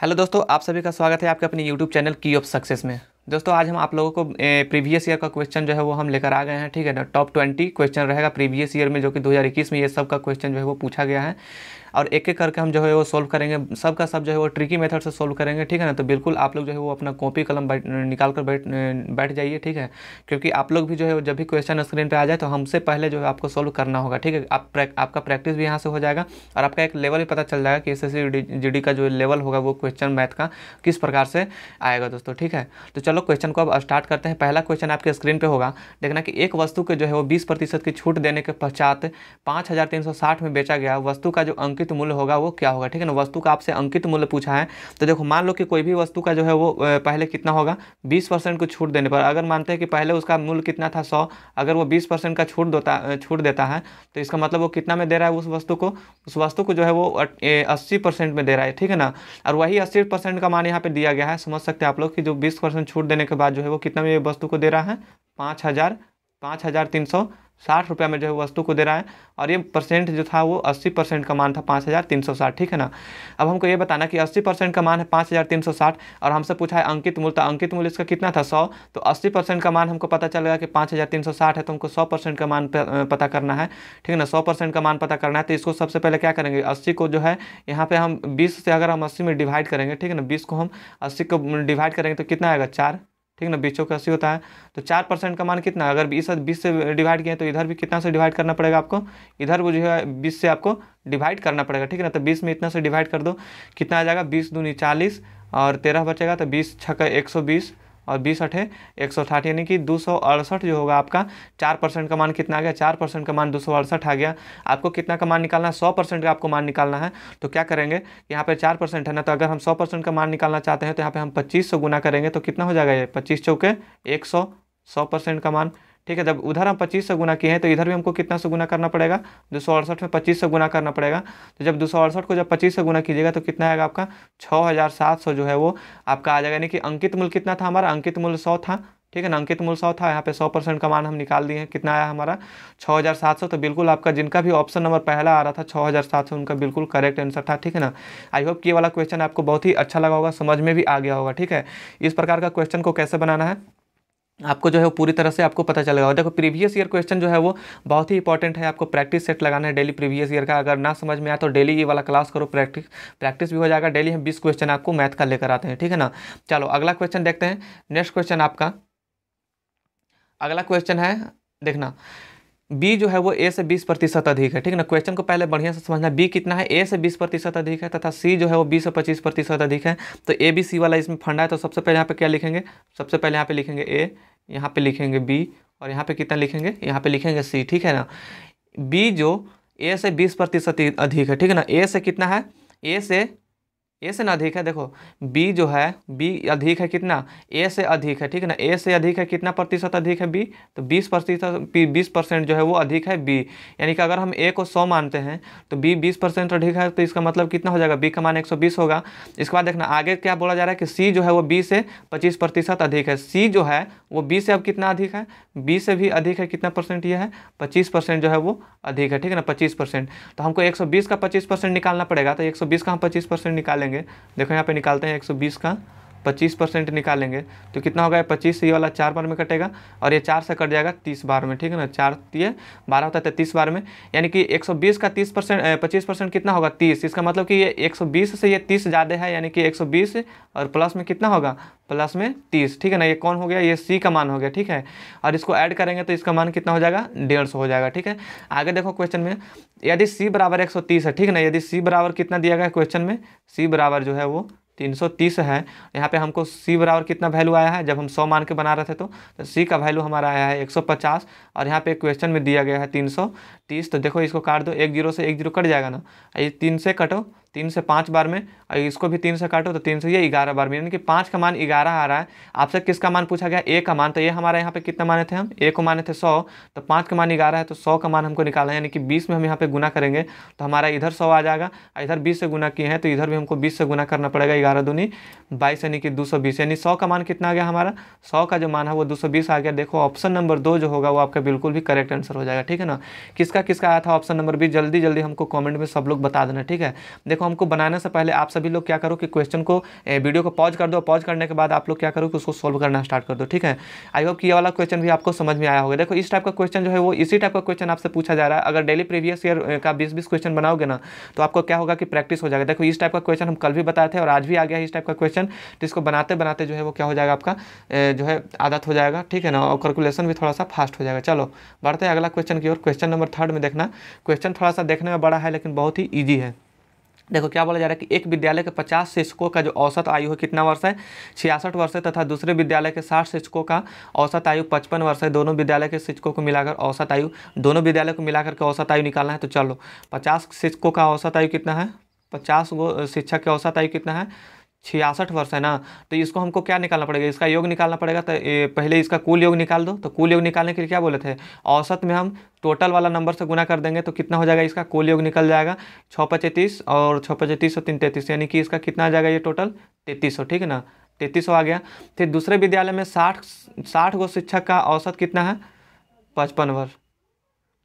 hello दोस्तों आप सभी का स्वागत है आपके अपने YouTube channel key of success में दोस्तों आज हम आप लोगों को प्रीवियस ईयर का क्वेश्चन जो है वो हम लेकर आ गए हैं ठीक है ना टॉप ट्वेंटी क्वेश्चन रहेगा प्रीवियस ईयर में जो कि 2021 में ये सब का क्वेश्चन जो है वो पूछा गया है और एक एक करके हम जो है वो सोल्व करेंगे सब का सब जो है वो ट्रिकी मेथड से सोल्व करेंगे ठीक है ना तो बिल्कुल आप लोग जो है वो अपना कॉपी कलम बैठ निकाल कर बैठ बैठ जाइए ठीक है क्योंकि आप लोग भी जो है जब भी क्वेश्चन स्क्रीन पर आ जाए तो हमसे पहले जो है आपको सोल्व करना होगा ठीक है आप प्रैक, आपका प्रैक्टिस भी यहाँ से हो जाएगा और आपका एक लेवल भी पता चल जाएगा कि एस एस का जो लेवल होगा वो क्वेश्चन मैथ का किस प्रकार से आएगा दोस्तों ठीक है तो चलो चलो क्वेश्चन को अब स्टार्ट करते हैं पहला क्वेश्चन आपके स्क्रीन पे होगा देखना कि एक वस्तु के जो है वो 20 प्रतिशत की छूट देने के पश्चात पाँच हज़ार तीन सौ साठ में बेचा गया वस्तु का जो अंकित मूल्य होगा वो क्या होगा ठीक है ना वस्तु का आपसे अंकित मूल्य पूछा है तो देखो मान लो कि कोई भी वस्तु का जो है वो पहले कितना होगा बीस परसेंट को छूट देने पर अगर मानते हैं कि पहले उसका मूल्य कितना था सौ अगर वो बीस परसेंट का छूट देता छूट देता है तो इसका मतलब वो कितना में दे रहा है उस वस्तु को उस वस्तु को जो है वो अस्सी परसेंट में दे रहा है ठीक है ना और वही अस्सी परसेंट का मान यहाँ पे दिया गया है समझ सकते हैं आप लोग कि जो बीस परसेंट छूट देने के बाद जो है वो कितना में वस्तु को दे रहा है पाँच हज़ार पाँच हज़ार तीन सौ साठ रुपया में जो है वस्तु को दे रहा है और ये परसेंट जो था वो अस्सी परसेंट का मान था पाँच हज़ार तीन सौ साठ ठीक है ना अब हमको ये बताना कि अस्सी परसेंट का मान है पाँच हज़ार तीन सौ साठ और हमसे पूछा है अंकित मूल्य तो अंकित मूल्य इसका कितना था सौ तो अस्सी परसेंट का मान हमको पता चलेगा कि पाँच हज़ार तीन सौ साठ है तो हमको सौ परसेंट का मान पता करना है ठीक है ना सौ परसेंट का मान पता करना है तो इसको सबसे पहले क्या करेंगे अस्सी को जो है यहाँ पर हम बीस से अगर हम अस्सी में डिवाइड करेंगे ठीक है ना बीस को हम अस्सी को डिवाइड करेंगे तो कितना आएगा चार ठीक ना बीस चौकासी होता है तो चार परसेंट का मान कितना अगर बीस बीस से डिवाइड किए तो इधर भी कितना से डिवाइड करना पड़ेगा आपको इधर वो जो है बीस से आपको डिवाइड करना पड़ेगा ठीक है ना तो बीस में इतना से डिवाइड कर दो कितना आ जाएगा बीस दूनी चालीस और तेरह बचेगा तो बीस छः एक सौ बीस और बीस अठे एक सौ साठ यानी कि दो सौ अड़सठ जो होगा आपका चार परसेंट का मान कितना आ गया चार परसेंट का मान दो सौ अड़सठ आ गया आपको कितना का मान निकालना है सौ परसेंट का आपको मान निकालना है तो क्या करेंगे यहाँ पे चार परसेंट है ना तो अगर हम सौ परसेंट का मान निकालना चाहते हैं तो यहाँ पे हम पच्चीस सौ गुना करेंगे तो कितना हो जाएगा ये पच्चीस चौके एक सौ सौ परसेंट का मान ठीक है जब उधर हम पच्चीस से गुना किए हैं तो इधर भी हमको कितना से गुना करना पड़ेगा दो सौ अड़सठ में पच्चीस से गुना करना पड़ेगा तो जब दो सौ अड़सठ को जब पच्चीस से गुना कीजिएगा तो कितना आएगा आपका छः हज़ार सात सौ जो है वो आपका आ जाएगा यानी कि अंकित मूल्य कितना था हमारा अंकित मूल्य सौ था ठीक है ना अंकित मूल सौ था यहाँ पे सौ परसेंट का मान हम निकाल दिए हैं कितना आया हमारा छः हज़ार सात सौ तो बिल्कुल आपका जिनका भी ऑप्शन नंबर पहला आ रहा था छः हज़ार सात सौ उनका बिल्कुल करेक्ट आंसर था ठीक है ना आई होप कि ये वाला क्वेश्चन आपको बहुत ही अच्छा लगा होगा समझ में भी आ गया होगा ठीक है इस प्रकार का क्वेश्चन को कैसे बनाना है आपको जो है वो पूरी तरह से आपको पता चलेगा और देखो प्रीवियस ईयर क्वेश्चन जो है वो बहुत ही इंपॉर्टेंट है आपको प्रैक्टिस सेट लगाना है डेली प्रीवियस ईयर का अगर ना समझ में आए तो डेली ये वाला क्लास करो प्रैक्टिस प्रैक्टिस भी हो जाएगा डेली हम बीस क्वेश्चन आपको मैथ का लेकर आते हैं ठीक है ना चलो अगला क्वेश्चन देखते हैं नेक्स्ट क्वेश्चन आपका अगला क्वेश्चन है देखना बी जो है वो ए से बीस प्रतिशत अधिक है ठीक है ना क्वेश्चन को पहले बढ़िया से समझना बी कितना है ए से बीस प्रतिशत अधिक है तथा सी जो है वो बी से पच्चीस प्रतिशत अधिक है तो ए बी सी वाला इसमें फंडा है तो सबसे पहले यहाँ पे क्या लिखेंगे सबसे पहले यहाँ पे लिखेंगे ए यहाँ पे लिखेंगे बी और यहाँ पे कितना लिखेंगे यहाँ पे लिखेंगे सी ठीक है ना बी जो ए से बीस प्रतिशत अधिक है ठीक है ना ए से कितना है ए से ए से ना अधिक है देखो बी जो है बी अधिक है कितना ए से अधिक है ठीक है ना ए से अधिक है कितना प्रतिशत अधिक है बी तो 20 प्रतिशत बीस परसेंट जो है वो अधिक है बी यानी कि अगर हम ए को 100 मानते हैं तो बी 20 परसेंट अधिक है तो इसका मतलब कितना हो जाएगा बी का मान 120 होगा इसके बाद देखना आगे क्या बोला जा रहा है कि सी जो है वो बी से पच्चीस प्रतिशत अधिक है सी जो है वो बी से अब कितना अधिक है बी से भी अधिक है कितना परसेंट यह है पच्चीस परसेंट जो है वो अधिक है ठीक है ना पच्चीस परसेंट तो हमको एक सौ बीस का पच्चीस परसेंट निकालना पड़ेगा तो एक सौ बीस का हम पच्चीस परसेंट निकालेंगे लेंगे देखो यहाँ पे निकालते हैं 120 का पच्चीस परसेंट निकालेंगे तो कितना होगा पच्चीस ये वाला चार बार में कटेगा और ये चार से कट जाएगा तीस बार में ठीक है ना चार ये बारह होता है तो तीस बार में यानी कि एक सौ बीस का तीस परसेंट पच्चीस परसेंट कितना होगा तीस इसका मतलब कि ये एक सौ बीस से ये तीस ज़्यादा है यानी कि एक सौ बीस और प्लस में कितना होगा प्लस में तीस ठीक है ना ये कौन हो गया ये सी का मान हो गया ठीक है और इसको ऐड करेंगे तो इसका मान कितना हो जाएगा डेढ़ सौ हो जाएगा ठीक है आगे देखो क्वेश्चन में यदि सी बराबर एक सौ तीस है ठीक है ना यदि सी बराबर कितना दिया गया क्वेश्चन में सी बराबर जो है वो 330 है यहाँ पे हमको c बराबर कितना वैल्यू आया है जब हम 100 मान के बना रहे थे तो, तो c का वैल्यू हमारा आया है 150 और यहाँ पे क्वेश्चन में दिया गया है 330 तो देखो इसको काट दो एक जीरो से एक जीरो कट जाएगा ना ये तीन से कटो तीन से पाँच बार में और इसको भी तीन से काटो तो तीन से ये ग्यारह बार में यानी कि पाँच का मान ग्यारह आ रहा है आपसे किसका मान पूछा गया ए का मान तो ये हमारे यहाँ पे कितना माने थे हम ए को माने थे सौ तो पाँच का मान ग्यारह है तो सौ का मान हमको निकालना है यानी कि बीस में हम यहाँ पे गुना करेंगे तो हमारा इधर सौ आ जाएगा और इधर बीस से गुना किए हैं तो इधर भी हमको बीस से गुना करना पड़ेगा ग्यारह दूनी बाईस यानी कि दो सौ बीस यानी सौ का मान कितना आ गया हमारा सौ का जो मान है वो दो सौ बीस आ गया देखो ऑप्शन नंबर दो जो होगा वो आपका बिल्कुल भी करेक्ट आंसर हो जाएगा ठीक है ना किसका किसका आया था ऑप्शन नंबर बीस जल्दी जल्दी हमको कॉमेंट में सब लोग बता देना ठीक है देखो फॉर्म को बनाने से पहले आप सभी लोग क्या करो कि क्वेश्चन को वीडियो को पॉज कर दो पॉज करने के बाद आप लोग क्या करो कि उसको सोल्व करना स्टार्ट कर दो ठीक है आई होप कि ये वाला क्वेश्चन भी आपको समझ में आया होगा देखो इस टाइप का क्वेश्चन जो है वो इसी टाइप का क्वेश्चन आपसे पूछा जा रहा है अगर डेली प्रीवियस ईयर का बीस बीस क्वेश्चन बनाओगे ना तो आपको क्या होगा कि प्रैक्टिस हो जाएगा देखो इस टाइप का क्वेश्चन हम कल भी बताए थे और आज भी आ गया इस टाइप का क्वेश्चन तो इसको बनाते बनाते जो है वो क्या हो जाएगा आपका जो है आदत हो जाएगा ठीक है ना और कैलकुलेशन भी थोड़ा सा फास्ट हो जाएगा चलो बढ़ते हैं अगला क्वेश्चन की ओर क्वेश्चन नंबर थर्ड में देखना क्वेश्चन थोड़ा सा देखने में बड़ा है लेकिन बहुत ही ईजी है देखो क्या बोला जा रहा है कि एक विद्यालय के पचास शिक्षकों का जो औसत आयु है कितना वर्ष है छियासठ वर्ष है तथा दूसरे विद्यालय के साठ शिक्षकों का औसत आयु पचपन वर्ष है दोनों विद्यालय के शिक्षकों को मिलाकर औसत आयु दोनों विद्यालय को मिलाकर के औसत आयु निकालना है तो चलो पचास शिक्षकों का औसत आयु कितना है पचास गो शिक्षक के औसत आयु कितना है छियासठ वर्ष है ना तो इसको हमको क्या निकालना पड़ेगा इसका योग निकालना पड़ेगा तो पहले इसका कुल योग निकाल दो तो कुल योग निकालने के लिए क्या बोले थे औसत में हम टोटल वाला नंबर से गुना कर देंगे तो कितना हो जाएगा इसका कुल योग निकल जाएगा छः पचैतीस और छः पचैतीस और तीन तैंतीस यानी कि इसका कितना आ जाएगा ये टोटल तैंतीस ठीक है ना तैंतीस आ गया फिर दूसरे विद्यालय में साठ साठ गो शिक्षक का औसत कितना है पचपन वर्ष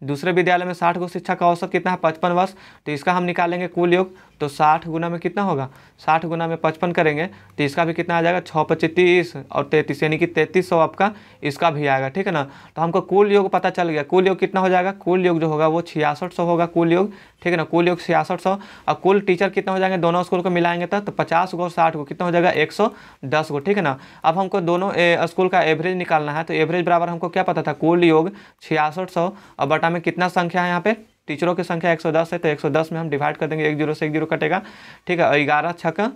दूसरे विद्यालय में साठ गो शिक्षक का औसत कितना है पचपन वर्ष तो इसका हम निकालेंगे कुल योग तो साठ गुना में कितना होगा साठ गुना में पचपन करेंगे तो इसका भी कितना आ जाएगा छः पच्चीस तीस और तैंतीस यानी कि तैंतीस सौ आपका इसका भी आएगा ठीक है ना तो हमको कुल योग पता चल गया कुल योग कितना हो जाएगा कुल योग जो होगा वो छियासठ सौ होगा कुल योग ठीक है ना कुल योग छियासठ सौ और कुल टीचर कितना हो जाएंगे दोनों स्कूल को मिलाएंगे तो, तो पचास गो साठ गो कितना हो जाएगा एक सौ दस गो ठीक है ना अब हमको दोनों स्कूल का एवरेज निकालना है तो एवरेज बराबर हमको क्या पता था कुल योग छियासठ सौ और बटा में कितना संख्या है यहाँ पर टीचरों की संख्या 110 है तो 110 में हम डिवाइड कर देंगे एक जीरो से एक जीरो कटेगा ठीक है ग्यारह छक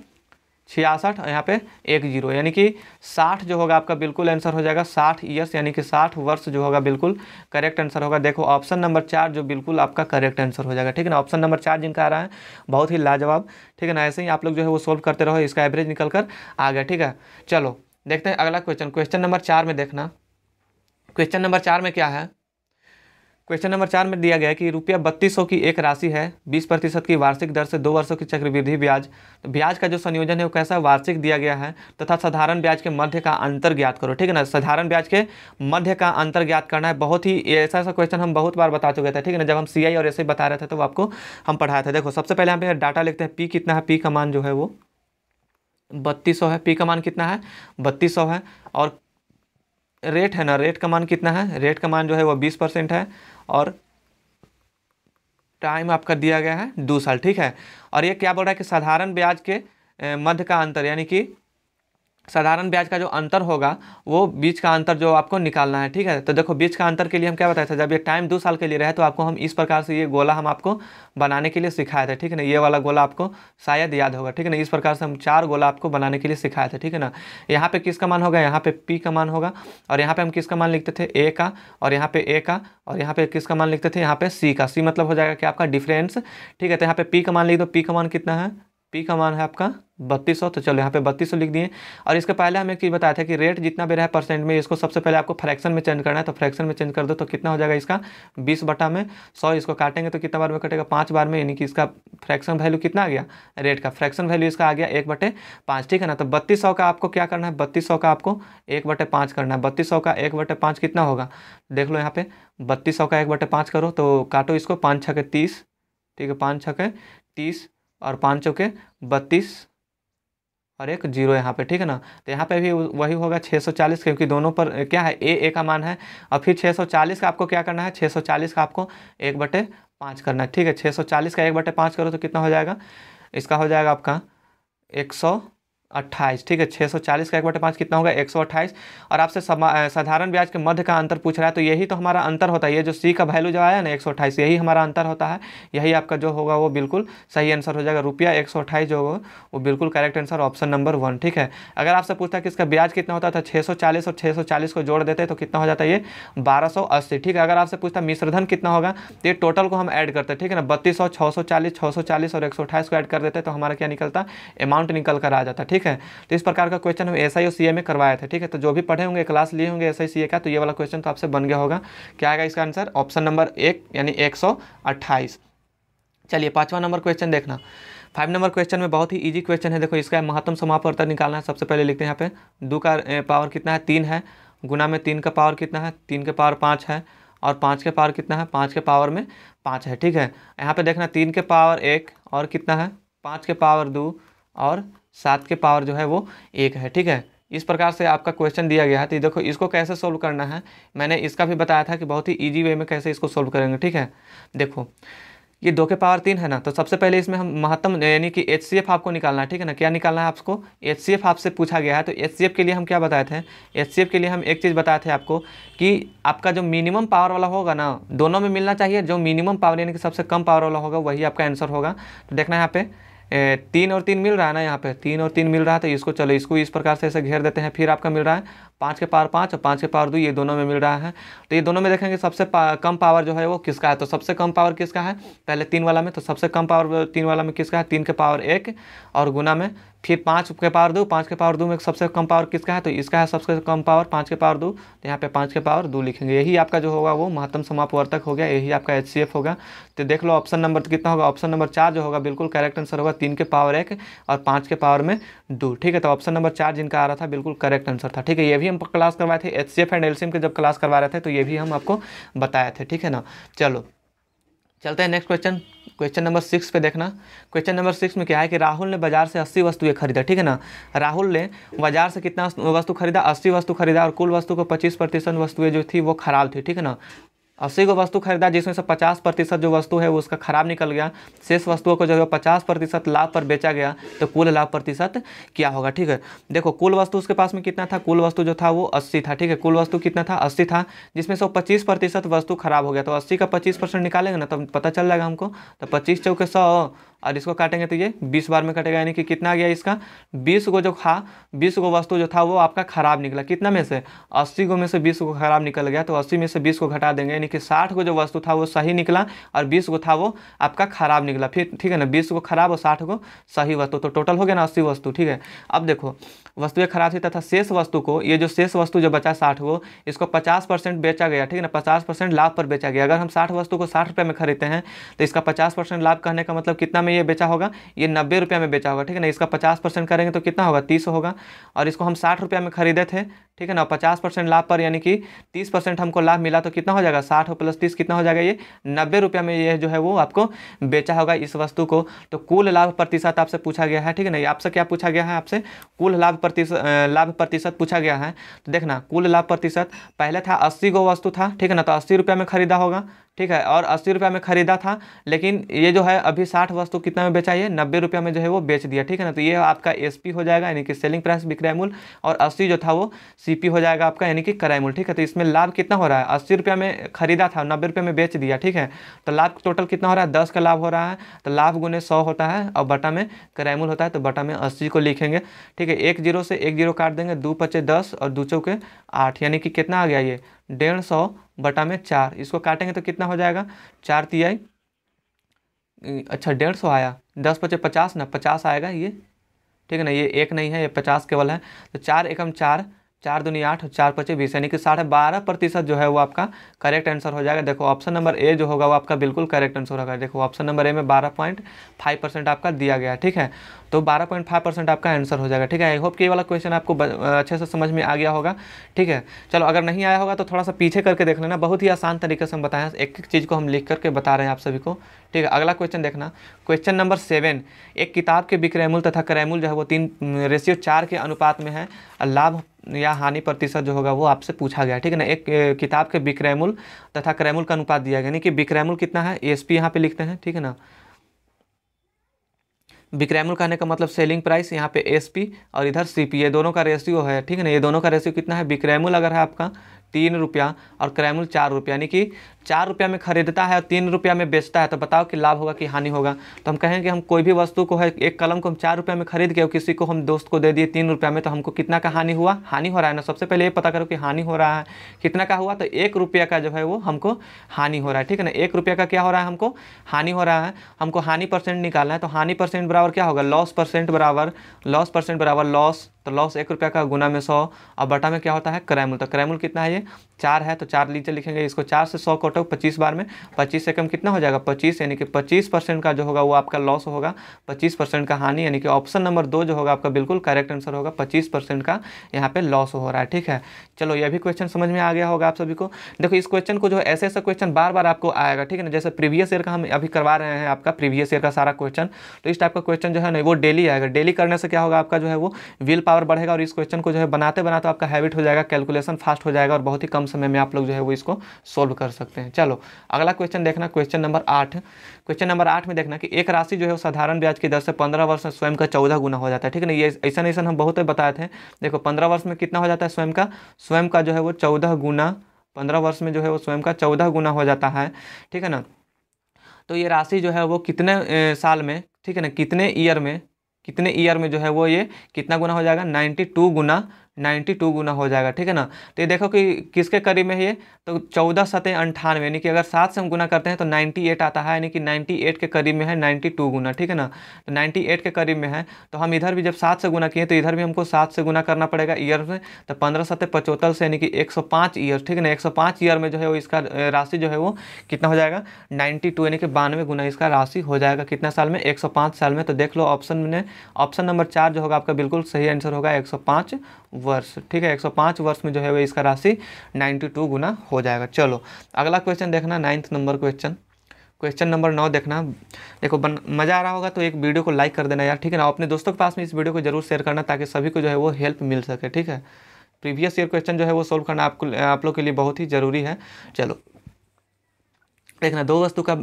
छियासठ यहाँ पे एक जीरो यानी कि साठ जो होगा आपका बिल्कुल आंसर हो जाएगा साठ ईयर्स यानी कि साठ वर्ष जो होगा बिल्कुल करेक्ट आंसर होगा देखो ऑप्शन नंबर चार जो बिल्कुल आपका करेक्ट आंसर हो जाएगा ठीक है ना ऑप्शन नंबर चार जिनका आ रहा है बहुत ही लाजवाब ठीक है ना ऐसे ही आप लोग जो है वो सोल्व करते रहो इसका एवरेज निकल कर आ गया ठीक है चलो देखते हैं अगला क्वेश्चन क्वेश्चन नंबर चार में देखना क्वेश्चन नंबर चार में क्या है क्वेश्चन नंबर चार में दिया गया है कि रुपया बत्तीस सौ की एक राशि है बीस प्रतिशत की वार्षिक दर से दो वर्षों की चक्रवृद्धि ब्याज तो ब्याज का जो संयोजन है वो कैसा वार्षिक दिया गया है तथा तो साधारण ब्याज के मध्य का अंतर ज्ञात करो ठीक है ना साधारण ब्याज के मध्य का अंतर ज्ञात करना है बहुत ही ऐसा ऐसा क्वेश्चन हम बहुत बार बता चुके थे ठीक है ना जब हम सी और ऐसे बता रहे थे तो आपको हम पढ़ाया था देखो सबसे पहले हम डाटा लिखते हैं पी कितना है पी का मान जो है वो बत्तीस सौ है पी का मान कितना है बत्तीस सौ है और रेट है ना रेट का मान कितना है रेट का मान जो है वो बीस परसेंट है और टाइम आपका दिया गया है दो साल ठीक है और ये क्या बोल रहा है कि साधारण ब्याज के मध्य का अंतर यानी कि साधारण ब्याज का जो अंतर होगा वो बीच का अंतर जो आपको निकालना है ठीक है तो देखो बीच का अंतर के लिए हम क्या बताए थे जब ये टाइम दो साल के लिए रहे तो आपको हम इस प्रकार से ये गोला हम आपको बनाने के लिए सिखाया था ठीक है ना ये वाला गोला आपको शायद याद होगा ठीक है ना इस प्रकार से हम चार गोला आपको बनाने के लिए सिखाया था ठीक है ना यहाँ पर किसका मान होगा यहाँ पर पी का मान होगा और यहाँ पर हम किसका मान लिखते थे ए का और यहाँ पर ए का और यहाँ पर किसका मान लिखते थे यहाँ पर सी का सी मतलब हो जाएगा कि आपका डिफरेंस ठीक है तो यहाँ पर पी का मान लिख दो पी का मान कितना है पी का मान है आपका बत्तीस सौ तो चलो यहाँ पे बत्तीस सौ लिख दिए और इसके पहले हम एक चीज़ बताया था कि रेट जितना भी रहा है परसेंट में इसको सबसे पहले आपको फ्रैक्शन में चेंज करना है तो फ्रैक्शन में चेंज कर दो तो कितना हो जाएगा इसका बीस बटा में सौ इसको काटेंगे तो कितना बार में कटेगा पाँच बार में यानी कि इसका फ्रैक्शन वैल्यू कितना आ गया रेट का फ्रैक्शन वैल्यू इसका आ गया एक बटे पाँच ठीक है ना तो बत्तीस सौ का आपको क्या करना है बत्तीस सौ का आपको एक बटे पाँच करना है बत्तीस सौ का एक बटे पाँच कितना होगा देख लो यहाँ पे बत्तीस सौ का एक बटे पाँच करो तो काटो इसको पाँच छः के तीस ठीक है पाँच छः के तीस और पाँच चौके बत्तीस और एक जीरो यहाँ पे ठीक है ना तो यहाँ पे भी वही होगा 640 क्योंकि दोनों पर क्या है ए ए का मान है और फिर 640 का आपको क्या करना है 640 का आपको एक बटे पाँच करना है ठीक है 640 का एक बटे पाँच करो तो कितना हो जाएगा इसका हो जाएगा आपका एक सौ अट्ठाईस ठीक है 640 का एक बटे पाँच कितना होगा 128 और आपसे साधारण ब्याज के मध्य का अंतर पूछ रहा है तो यही तो हमारा अंतर होता है ये जो सी का वैल्यू जो आया ना 128 यही हमारा अंतर होता है यही आपका जो होगा वो बिल्कुल सही आंसर हो जाएगा रुपया 128 जो होगा वो बिल्कुल correct answer option number one ठीक है अगर आपसे पूछता कि इसका ब्याज कितना होता था तो छः और छः को जोड़ देते तो कितना हो जाता है ये बारह ठीक है अगर आपसे पूछता मिश्रधन कितना होगा तो ये टोटल को हम ऐड करते ठीक है ना बत्तीस सौ और एक को ऐड कर देते तो हमारा क्या निकलता अमाउंट निकल कर आ जाता ठीक ठीक है तो इस प्रकार का क्वेश्चन हम एस ओ सी में करवाए थे ठीक है तो जो भी पढ़े होंगे क्लास लिए होंगे एस आई का तो ये वाला क्वेश्चन तो आपसे बन गया होगा क्या आएगा इसका आंसर ऑप्शन नंबर एक यानी एक चलिए पाँचवा नंबर क्वेश्चन देखना फाइव नंबर क्वेश्चन में बहुत ही इजी क्वेश्चन है देखो इसका महत्तम समापवर्तन निकालना है सबसे पहले लिखते हैं यहाँ पे दो का पावर कितना है तीन है गुना में तीन का पावर कितना है तीन के पावर पाँच है और पाँच के पावर कितना है पाँच के पावर में पाँच है ठीक है यहाँ पे देखना तीन के पावर एक और कितना है पाँच के पावर दो और सात के पावर जो है वो एक है ठीक है इस प्रकार से आपका क्वेश्चन दिया गया है तो देखो इसको कैसे सोल्व करना है मैंने इसका भी बताया था कि बहुत ही ईजी वे में कैसे इसको सोल्व करेंगे ठीक है देखो ये दो के पावर तीन है ना तो सबसे पहले इसमें हम महत्तम यानी कि एच सी एफ आपको निकालना है ठीक है ना क्या निकालना है आपको एच सी एफ आपसे पूछा गया है तो एच सी एफ के लिए हम क्या बताए थे एच सी एफ के लिए हम एक चीज़ बताए थे आपको कि आपका जो मिनिमम पावर वाला होगा ना दोनों में मिलना चाहिए जो मिनिमम पावर यानी कि सबसे कम पावर वाला होगा वही आपका आंसर होगा तो देखना यहाँ पे ए, तीन और तीन मिल रहा है ना यहाँ पे तीन और तीन मिल रहा है तो इसको चलो इसको इस प्रकार से ऐसे घेर देते हैं फिर आपका मिल रहा है पाँच के पार पाँच और पाँच के पार दो ये दोनों में मिल रहा है तो ये दोनों में देखेंगे सबसे पा, कम पावर जो है वो किसका है तो सबसे कम पावर किसका है पहले तीन वाला में तो सबसे कम पावर तीन वाला में किसका है तीन के पावर एक और गुना में फिर पाँच के पावर दो पाँच के पावर दो में सबसे कम पावर किसका है तो इसका है सबसे कम पावर पाँच के पावर दो तो यहाँ पे पाँच के पावर दो लिखेंगे यही आपका जो होगा वो महत्तम समापवर्तक हो गया यही आपका एच होगा तो देख लो ऑप्शन नंबर तो कितना होगा ऑप्शन नंबर चार जो होगा बिल्कुल करेक्ट आंसर होगा तीन के पावर एक और पाँच के पावर में दो ठीक है तो ऑप्शन नंबर चार जिनका आ रहा था बिल्कुल करेक्ट आंसर था ठीक है ये भी हम क्लास करवाए थे एच एंड एल के जब क्लास करवा रहे थे तो ये भी हम आपको बताए थे ठीक है ना चलो चलते हैं next question question number six पे देखना क्वेश्चन नंबर सिक्स में क्या है कि राहुल ने बाजार से अस्सी वस्तुएं खरीदा ठीक है ना राहुल ने बाजार से कितना वस्तु खरीदा अस्सी वस्तु खरीदा और कुल वस्तु को पच्चीस प्रतिशत वस्तुएं जो थी वो खराब थी ठीक है ना अस्सी गो वस्तु खरीदा जिसमें से पचास प्रतिशत जो वस्तु है वो उसका खराब निकल गया शेष वस्तुओं को जो है पचास प्रतिशत लाभ पर बेचा गया तो कुल लाभ प्रतिशत क्या होगा ठीक है देखो कुल वस्तु उसके पास में कितना था कुल वस्तु जो था वो अस्सी था ठीक है कुल वस्तु कितना था अस्सी था जिसमें से पच्चीस प्रतिशत वस्तु खराब हो गया तो अस्सी का पच्चीस परसेंट निकालेंगे ना तो पता चल जाएगा हमको तो पच्चीस चौके सौ और इसको काटेंगे तो ये बीस बार में कटेगा यानी कि कितना आ गया इसका बीस गो जो खा बीस गो वस्तु जो था वो आपका खराब निकला कितना में से अस्सी गो में से बीस गो खराब निकल गया तो अस्सी में से बीस को घटा देंगे यानी कि साठ को जो वस्तु था वो सही निकला और बीस को था वो आपका खराब निकला फिर ठीक है ना बीस को खराब और साठ को सही वस्तु तो टोटल हो गया ना अस्सी वस्तु ठीक है अब देखो वस्तुएं खराब थी तथा शेष वस्तु को ये जो शेष वस्तु जो बचा साठ को इसको पचास परसेंट बेचा गया ठीक है ना पचास परसेंट लाभ पर बेचा गया अगर हम साठ वस्तु को साठ रुपये में खरीदते हैं तो इसका पचास परसेंट लाभ कहने का मतलब कितना में ये बेचा होगा ये नब्बे रुपये में बेचा होगा ठीक है ना इसका पचास परसेंट करेंगे तो कितना होगा तीस होगा और इसको हम साठ रुपये में खरीदे थे ठीक है ना पचास परसेंट लाभ पर यानी कि तीस परसेंट हमको लाभ मिला तो कितना हो जाएगा साठ और प्लस तीस कितना हो जाएगा ये नब्बे रुपये में ये जो है वो आपको बेचा होगा इस वस्तु को तो कुल लाभ प्रतिशत आपसे पूछा गया है ठीक है ना आपसे क्या पूछा गया है आपसे कुल लाभ प्रतिशत लाभ प्रतिशत पूछा गया है तो देखना कुल लाभ प्रतिशत पहले था अस्सी गो वस्तु था ठीक है ना तो अस्सी रुपये में खरीदा होगा ठीक है और अस्सी रुपये में ख़रीदा था लेकिन ये जो है अभी साठ वस्तु कितना में बेचा ये नब्बे रुपये में जो है वो बेच दिया ठीक है ना तो ये आपका एस हो जाएगा यानी कि सेलिंग प्राइस विक्रय मूल और अस्सी जो था वो सी हो जाएगा आपका यानी कि क्रय मूल ठीक है तो इसमें लाभ कितना हो रहा है अस्सी रुपये में ख़रीदा था नब्बे रुपये में बेच दिया ठीक है तो लाभ टोटल कितना हो रहा है दस का लाभ हो रहा है तो लाभ गुने सौ होता है और बटा में क्रय मूल होता है तो बटा में अस्सी को लिखेंगे ठीक है एक जीरो से एक जीरो काट देंगे दो पचे दस और दो चौके आठ यानी कि कितना आ गया ये डेढ़ सौ बटा में चार इसको काटेंगे तो कितना हो जाएगा चार आई अच्छा डेढ़ सौ आया दस पचे पचास ना पचास आएगा ये ठीक है ना ये एक नहीं है ये पचास केवल है तो चार एकम चार चार दुनिया आठ चार पचे बीस यानी कि साढ़े बारह प्रतिशत जो है वो आपका करेक्ट आंसर हो जाएगा देखो ऑप्शन नंबर ए जो होगा वो आपका बिल्कुल करेक्ट आंसर होगा देखो ऑप्शन नंबर ए में बारह पॉइंट फाइव परसेंट आपका दिया गया ठीक है तो बारह पॉइंट फाइव परसेंट आपका आंसर हो जाएगा ठीक है आई होप कि ये वाला क्वेश्चन आपको अच्छे से समझ में आ गया होगा ठीक है चलो अगर नहीं आया होगा तो थोड़ा सा पीछे करके देख लेना बहुत ही आसान तरीके से हम बताएं एक एक चीज़ को हम लिख करके बता रहे हैं आप सभी को ठीक है अगला क्वेश्चन देखना क्वेश्चन नंबर सेवन एक किताब के विक्रयमूल तथा क्रयमूल जो है वो तीन रेशियो चार के अनुपात में है लाभ या हानि प्रतिशत जो होगा वो आपसे पूछा गया ठीक है ना एक किताब के विक्रय तथा क्रय का अनुपात दिया गया यानी कि विक्रय कितना है एस पी यहाँ पे लिखते हैं ठीक है ना विक्रय कहने का मतलब सेलिंग प्राइस यहाँ पे एस पी और इधर सी पी ये दोनों का रेशियो है ठीक है ना ये दोनों का रेशियो कितना है विक्रय अगर है आपका तीन रुपया और क्रय चार रुपया यानी कि चार रुपया में खरीदता है और तीन रुपया में बेचता है तो बताओ कि लाभ होगा कि हानि होगा तो हम कहेंगे हम कोई भी वस्तु को है एक कलम को हम चार रुपया में खरीद के और किसी को हम दोस्त को दे दिए तीन रुपया में तो हमको कितना का हानि हुआ हानि हो रहा है ना सबसे पहले ये पता करो कि हानि हो रहा है कितना का हुआ तो एक रुपया का जो है वो हमको हानि हो रहा है ठीक है ना एक रुपया का क्या हो रहा है हमको हानि हो रहा है हमको हानि परसेंट निकालना है तो हानि परसेंट बराबर क्या होगा लॉस परसेंट बराबर लॉस परसेंट बराबर लॉस तो लॉस एक रुपया का गुना में सौ और बटा में क्या होता है क्रैमुल तो क्रैमूल कितना है ये चार है तो चार नीचे लिखेंगे इसको चार से सौ कटो पच्चीस बार में पच्चीस से कम कितना हो जाएगा पच्चीस यानी कि पच्चीस परसेंट का जो होगा वो आपका लॉस होगा पच्चीस परसेंट का हानि यानी कि ऑप्शन नंबर दो जो होगा आपका बिल्कुल करेक्ट आंसर होगा पच्चीस परसेंट का यहाँ पे लॉस हो रहा है ठीक है चलो यह भी क्वेश्चन समझ में आ गया होगा आप सभी को देखो इस क्वेश्चन को जो है ऐसे ऐसा क्वेश्चन बार बार आपको आएगा ठीक है ना जैसे प्रीवियस ईयर का हम अभी करवा रहे हैं आपका प्रीवियस ईयर का सारा क्वेश्चन तो इस टाइप का क्वेश्चन जो है ना वो डेली आएगा डेली करने से क्या होगा आपका जो है वो विल पावर बढ़ेगा और इस क्वेश्चन को जो है बनाते बनाते आपका हैबिट हो जाएगा कैलकुलेशन फास्ट हो जाएगा और बहुत ही कम कम समय में आप लोग जो है वो इसको सॉल्व कर सकते हैं चलो अगला क्वेश्चन देखना क्वेश्चन नंबर आठ क्वेश्चन नंबर आठ में देखना कि एक राशि जो है साधारण ब्याज की दर से पंद्रह वर्ष में स्वयं का चौदह गुना हो जाता है ठीक है ना ये ऐसा ऐसा हम बहुत बताए थे देखो पंद्रह वर्ष में कितना हो जाता है स्वयं का स्वयं का जो है वो चौदह गुना पंद्रह वर्ष में जो है वो स्वयं का चौदह गुना हो जाता है ठीक है ना तो ये राशि जो है वो कितने साल में ठीक है ना कितने ईयर में कितने ईयर में जो है वो ये कितना गुना हो जाएगा नाइन्टी टू गुना नाइन्टी टू गुना हो जाएगा ठीक है ना तो ये देखो कि किसके करीब में है ये तो चौदह सतें अंठानवे यानी कि अगर सात से हम गुना करते हैं तो नाइन्टी एट आता है यानी कि नाइन्टी एट के करीब में है नाइन्टी टू गुना ठीक है ना तो नाइन्टी एट के करीब में है तो हम इधर भी जब सात से गुना किए तो इधर भी हमको सात से गुना करना पड़ेगा ईयर में तो पंद्रह सतें पचहत्तर से यानी कि एक सौ पाँच ईयर ठीक है ना एक सौ पाँच ईयर में जो है वो इसका राशि जो है वो कितना हो जाएगा नाइन्टी टू यानी कि बानवे गुना इसका राशि हो जाएगा कितना साल में एक सौ पाँच साल में तो देख लो ऑप्शन में ऑप्शन नंबर चार जो होगा आपका बिल्कुल सही आंसर होगा एक सौ पाँच वर्ष ठीक है 105 वर्ष में जो है वह इसका राशि 92 गुना हो जाएगा चलो अगला क्वेश्चन देखना ninth number question question number नौ देखना देखो बन, मज़ा आ रहा होगा तो एक वीडियो को लाइक कर देना यार ठीक है ना अपने दोस्तों के पास में इस वीडियो को जरूर शेयर करना ताकि सभी को जो है वो हेल्प मिल सके ठीक है प्रीवियस ईयर क्वेश्चन जो है वो सोल्व करना आपको आप लोग के लिए बहुत ही ज़रूरी है चलो देखना दो वस्तु का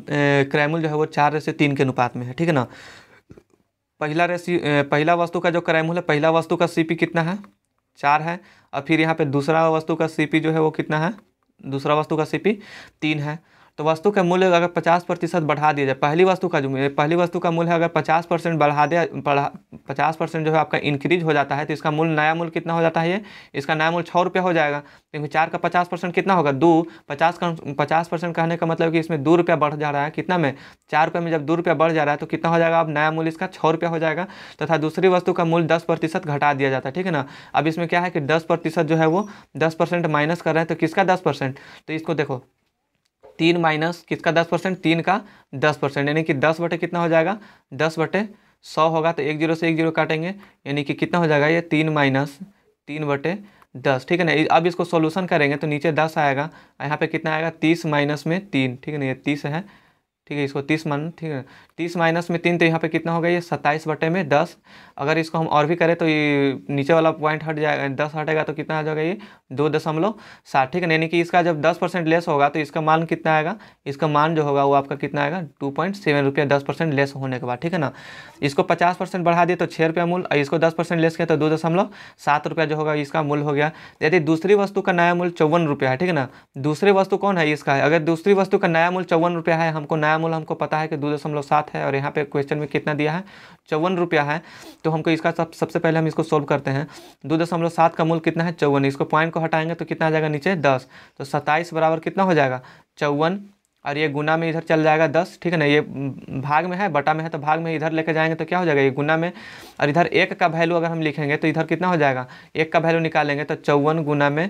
क्रैमुल जो है वो चार से तीन के अनुपात में है ठीक है ना पहला रेसी पहला वस्तु का जो क्रैमुल है पहला वस्तु का सीपी कितना है चार है और फिर यहाँ पे दूसरा वस्तु का सीपी जो है वो कितना है दूसरा वस्तु का सीपी तीन है तो वस्तु का मूल्य अगर पचास प्रतिशत बढ़ा दिया जाए पहली वस्तु का जो पहली वस्तु का मूल्य अगर पचास परसेंट बढ़ा दिया पचास परसेंट जो है आपका इंक्रीज हो जाता है तो इसका मूल्य नया मूल्य कितना हो जाता है ये इसका नया मूल्य छः रुपया हो जाएगा क्योंकि चार का पचास परसेंट कितना होगा दो पचास का पचास परसेंट कहने का मतलब कि इसमें दो रुपया बढ़ जा रहा है कितना में चार रुपये में जब दो रुपया बढ़ जा रहा है तो कितना हो जाएगा अब नया मूल्य इसका छः रुपया हो जाएगा तथा दूसरी वस्तु का मूल्य दस प्रतिशत घटा दिया जाता है ठीक है ना अब इसमें क्या है कि दस प्रतिशत जो है वो दस परसेंट माइनस कर रहे हैं तो किसका दस परसेंट तो इसको देखो तीन माइनस किसका दस परसेंट तीन का दस परसेंट यानी कि दस बटे कितना हो जाएगा दस बटे सौ होगा तो एक जीरो से एक जीरो काटेंगे यानी कि कितना हो जाएगा ये तीन माइनस तीन बटे दस ठीक है ना अब इसको सॉल्यूशन करेंगे तो नीचे दस आएगा यहाँ पे कितना आएगा तीस माइनस में तीन ठीक है ना ये तीस है ठीक है इसको तीस मान ठीक है तीस माइनस में तीन तो यहाँ पे कितना होगा ये सत्ताईस बटे में दस अगर इसको हम और भी करें तो ये नीचे वाला पॉइंट हट जाएगा दस हटेगा तो कितना आ जाएगा ये दो दशमलव साठ ठीक है यानी कि इसका जब दस परसेंट लेस होगा तो इसका मान कितना आएगा इसका मान जो होगा वो आपका कितना आएगा टू पॉइंट सेवन रुपया दस परसेंट लेस होने के बाद ठीक है ना इसको पचास परसेंट बढ़ा दिए तो छः रुपया मूल और इसको दस परसेंट लेस किया तो दो दशमलव सात रुपया जो होगा इसका मूल हो गया यदि दूसरी वस्तु का नया मूल चौवन रुपया है ठीक है ना दूसरी वस्तु कौन है इसका है अगर दूसरी वस्तु का नया मूल चौवन रुपया है हमको नया मूल हमको पता है कि दो दशमलव सात है और यहाँ पे क्वेश्चन में कितना दिया है चौवन रुपया है तो हमको इसका सबसे पहले हम इसको सोल्व करते हैं दो दशमलव सात का मूल कितना है चौवन इसको पॉइंट को हटाएंगे तो कितना आ जाएगा नीचे दस तो सत्ताईस बराबर कितना हो जाएगा चौवन और ये गुना में इधर चल जाएगा दस ठीक है ना ये भाग में है बटा में है तो भाग में इधर लेके जाएंगे तो क्या हो जाएगा ये गुना में और इधर एक का वैल्यू अगर हम लिखेंगे तो इधर कितना हो जाएगा एक का वैल्यू निकालेंगे तो चौवन गुना में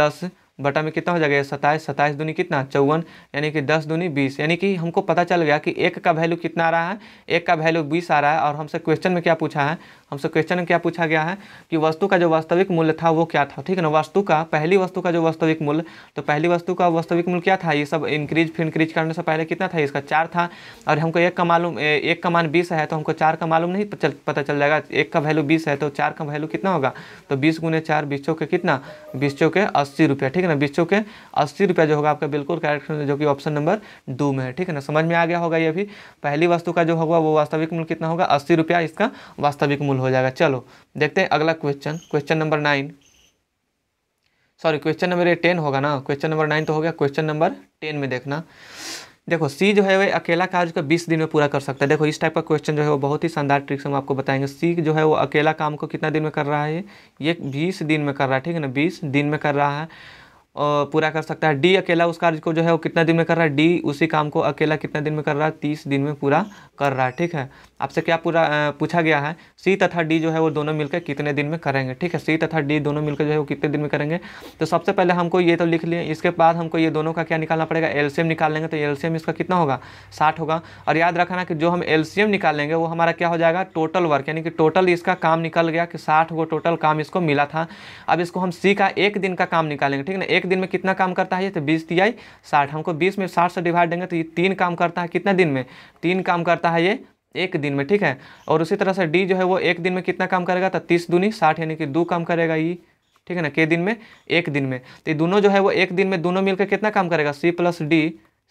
दस बटा में कितना हो जाएगा सताईस सताईस दूनी कितना चौवन यानी कि दस दूनी बीस यानी कि हमको पता चल गया कि एक का वैल्यू कितना आ रहा है एक का वैल्यू बीस आ रहा है और हमसे क्वेश्चन में क्या पूछा है हमसे क्वेश्चन में क्या पूछा गया है कि वस्तु का जो वास्तविक मूल्य था वो क्या था ठीक है ना वस्तु का पहली वस्तु का जो वास्तविक मूल्य तो पहली वस्तु का वास्तविक मूल्य क्या था ये सब इंक्रीज फिर इंक्रीज करने से पहले कितना था इसका चार था और हमको एक का मालूम एक का मान बीस है तो हमको चार का मालूम नहीं पता चल जाएगा एक का वैल्यू बीस है तो चार का वैल्यू कितना होगा तो बीस गुने चार बीस चौके कितना बीस चौके अस्सी रुपया ठीक है ठीक है ना बीस चौके अस्सी रुपया जो होगा आपका बिल्कुल करेक्ट जो कि ऑप्शन नंबर दो में है ठीक है ना समझ में आ गया होगा ये भी पहली वस्तु का जो होगा वो वास्तविक मूल्य कितना होगा अस्सी रुपया इसका वास्तविक मूल्य हो जाएगा चलो देखते हैं अगला question question number nine sorry question number ये टेन होगा ना क्वेश्चन नंबर नाइन तो हो गया क्वेश्चन नंबर टेन में देखना देखो सी जो है वह अकेला कार्य को 20 दिन में पूरा कर सकता है देखो इस टाइप का क्वेश्चन जो है वो बहुत ही शानदार ट्रिक्स हम आपको बताएंगे सी जो है वो अकेला काम को कितना दिन में कर रहा है ये 20 दिन में कर रहा है ठीक है ना 20 दिन में कर रहा है पूरा कर सकता है डी अकेला उस कार्य को जो है वो कितना दिन में कर रहा है डी उसी काम को अकेला कितना दिन में कर रहा है तीस दिन में पूरा कर रहा है ठीक है आपसे क्या पूरा पूछा गया है सी तथा डी जो है वो दोनों मिलकर कितने दिन में करेंगे ठीक है सी तथा डी दोनों मिलकर जो है वो कितने दिन में करेंगे तो सबसे पहले हमको ये तो लिख लिए इसके बाद हमको ये दोनों का क्या निकालना पड़ेगा एलसीएम निकाल लेंगे तो एलसीएम इसका कितना होगा साठ होगा और याद रखना कि जो हम एलसीएम निकाल लेंगे वो हमारा क्या हो जाएगा टोटल वर्क यानी कि टोटल इसका काम निकल गया कि साठ वो टोटल काम इसको मिला था अब इसको हम सी का एक दिन का काम निकालेंगे ठीक है ना एक दिन में कितना काम करता है ये तो बीस तिहाई साठ हमको बीस में साठ से डिवाइड देंगे तो ये तीन काम करता है कितना दिन में तीन काम करता है ये एक दिन में ठीक है और उसी तरह से डी जो है वो एक दिन में कितना काम करेगा तो तीस दूनी साठ यानी कि दो काम करेगा ये ठीक है ना के दिन में एक दिन में तो ये दोनों जो है वो एक दिन में दोनों मिलकर कितना काम करेगा C plus D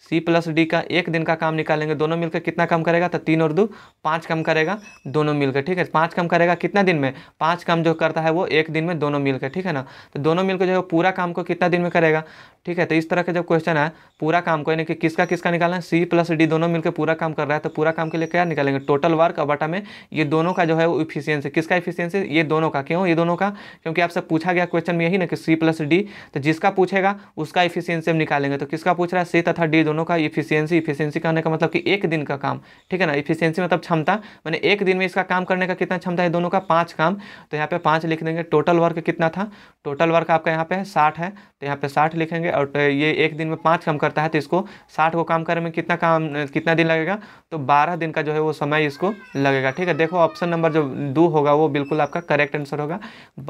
C plus D का एक दिन का काम निकालेंगे दोनों मिलकर कितना कम करेगा तो तीन और दो पाँच कम करेगा दोनों मिलकर ठीक है पाँच कम करेगा कितना दिन में पाँच कम जो करता है वो एक दिन में दोनों मिलकर ठीक है ना तो दोनों मिलकर जो है पूरा काम को कितना दिन में करेगा ठीक है तो इस तरह का जब क्वेश्चन है पूरा काम को यानी कि किसका किसका निकालना है सी प्लस डी दोनों मिलकर पूरा काम कर रहा है तो पूरा काम के लिए क्या निकालेंगे टोटल वर्क और बटा में ये दोनों का जो है वो इफिशियंसी किसका इफिशियंसी ये दोनों का क्यों ये दोनों का क्योंकि आपसे पूछा गया क्वेश्चन में यही ना कि सी प्लस डी तो जिसका पूछेगा उसका इफिशियंसी हम निकालेंगे तो किसका पूछ रहा है सी तथा डी दोनों का इफिशियंसी इफिशियंसी कहने का मतलब कि एक दिन का काम ठीक है ना इफिशियंसी मतलब क्षमता मैंने एक दिन में इसका काम करने का कितना क्षमता है दोनों का पाँच काम तो यहाँ पे पाँच लिख देंगे टोटल वर्क कितना था टोटल वर्क आपका यहाँ पे साठ है तो यहाँ पे साठ लिखेंगे और तो ये एक दिन में पाँच काम करता है तो इसको साठ को काम करने में कितना काम कितना दिन लगेगा तो बारह दिन का जो है वो समय इसको लगेगा ठीक है देखो ऑप्शन नंबर जो दो होगा वो बिल्कुल आपका करेक्ट आंसर होगा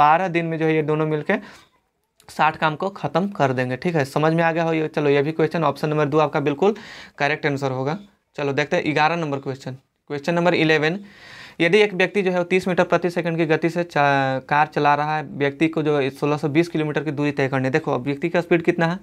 बारह दिन में जो है ये दोनों मिलकर साठ काम को ख़त्म कर देंगे ठीक है समझ में आ गया हो ये चलो ये भी क्वेश्चन ऑप्शन नंबर दो आपका बिल्कुल करेक्ट आंसर होगा चलो देखते हैं ग्यारह number question question number eleven यदि एक व्यक्ति जो है वो तीस मीटर प्रति सेकंड की गति से कार चला रहा है व्यक्ति को जो सोलह सौ बीस किलोमीटर की दूरी तय करनी है देखो अब व्यक्ति का स्पीड कितना है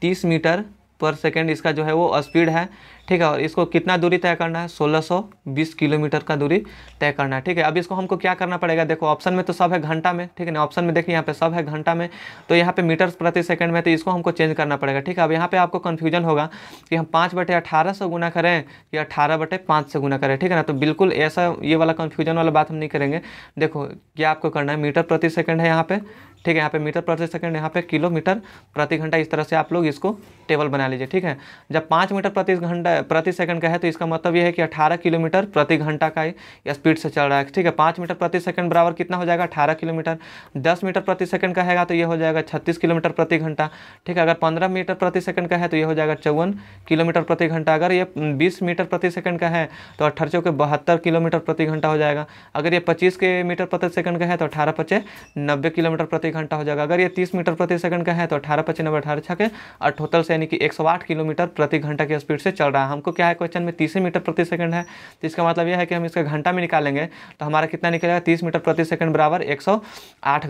तीस मीटर पर सेकेंड इसका जो है वो स्पीड है ठीक है और इसको कितना दूरी तय करना है 1620 किलोमीटर का दूरी तय करना है ठीक है अब इसको हमको क्या करना पड़ेगा देखो ऑप्शन में तो सब है घंटा में ठीक है ना ऑप्शन में देखिए यहाँ पे सब है घंटा में तो यहाँ पे मीटर प्रति सेकंड में तो इसको हमको चेंज करना पड़ेगा ठीक है अब यहाँ पे आपको कन्फ्यूजन होगा कि हम पाँच बटे अठारह से गुना करें या अठारह बटे पाँच से गुना करें ठीक है ना तो बिल्कुल ऐसा ये वाला कन्फ्यूजन वाला बात हम नहीं करेंगे देखो क्या आपको करना है मीटर प्रति सेकेंड है यहाँ पर ठीक है यहाँ पे मीटर प्रति सेकंड यहाँ पे किलोमीटर प्रति घंटा इस तरह से आप लोग इसको टेबल बना लीजिए ठीक है जब पाँच मीटर प्रति घंटा प्रति सेकंड का है तो इसका मतलब यह है कि अठारह किलोमीटर प्रति घंटा का स्पीड से चल रहा है ठीक है पाँच मीटर प्रति सेकंड बराबर कितना हो जाएगा अठारह किलोमीटर दस मीटर प्रति सेकंड का है तो यह हो जाएगा छत्तीस किलोमीटर प्रति घंटा ठीक है अगर पंद्रह मीटर प्रति सेकंड का है तो यह हो जाएगा चौवन किलोमीटर प्रति घंटा अगर ये बीस मीटर प्रति सेकंड का है तो अठारह चौके बहत्तर किलोमीटर प्रति घंटा हो जाएगा अगर ये पच्चीस के मीटर प्रति सेकंड का है तो अठारह पच्चे नब्बे किलोमीटर प्रति घंटा हो जाएगा अगर ये तीस मीटर प्रति सेकंड का है तो अठारह नंबर अठारह छके अठोतल से यानी कि एक किलोमीटर प्रति घंटा की स्पीड से चल रहा है हमको क्या है क्वेश्चन में तीस मीटर प्रति सेकंड है तो इसका मतलब यह है कि हम इसका घंटा में निकालेंगे तो हमारा कितना निकलेगा तीस मीटर प्रति सेकंड बराबर एक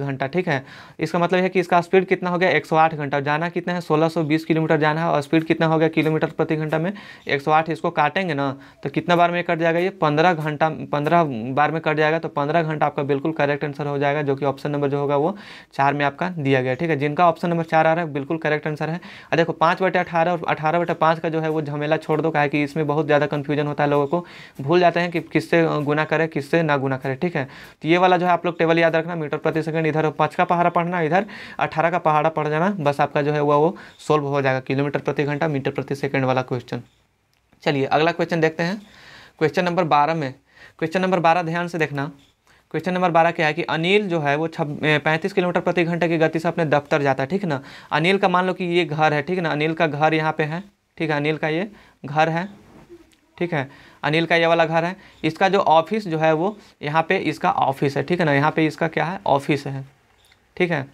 घंटा ठीक है इसका मतलब यह कि इसका स्पीड कितना हो गया एक घंटा जाना कितना है सोलह किलोमीटर जाना है और स्पीड कितना हो गया किलोमीटर प्रति घंटा में एक इसको काटेंगे ना तो कितना बार में कट जाएगा ये पंद्रह घंटा पंद्रह बार में कट जाएगा तो पंद्रह घंटा आपका बिल्कुल करेक्ट आंसर हो जाएगा जो कि ऑप्शन नंबर जो होगा वो चार में आपका दिया गया ठीक है जिनका ऑप्शन नंबर चार आ रहा है बिल्कुल करेक्ट आंसर है और देखो पाँच बटे अठारह और अठारह बटे पाँच का जो है वो झमेला छोड़ दो कहा कि इसमें बहुत ज़्यादा कन्फ्यूजन होता है लोगों को भूल जाते हैं कि किससे गुना करें किससे ना गुना करें ठीक है तो ये वाला जो है आप लोग टेबल याद रखना मीटर प्रति सेकंड इधर पाँच का पहाड़ा पढ़ना इधर अठारह का पहाड़ा पढ़ जाना बस आपका जो है वो वो सोल्व हो जाएगा किलोमीटर प्रति घंटा मीटर प्रति सेकेंड वाला क्वेश्चन चलिए अगला क्वेश्चन देखते हैं क्वेश्चन नंबर बारह में क्वेश्चन नंबर बारह ध्यान से देखना क्वेश्चन नंबर बारह क्या है कि अनिल जो है वो छब पैंतीस किलोमीटर प्रति घंटे की गति से अपने दफ्तर जाता है ठीक ना अनिल का मान लो कि ये घर है ठीक ना अनिल का घर यहाँ पे है ठीक है अनिल का ये घर है ठीक है अनिल का ये वाला घर है इसका जो ऑफिस जो है वो यहाँ पे इसका ऑफिस है ठीक है ना यहाँ पे इसका क्या है ऑफिस है ठीक है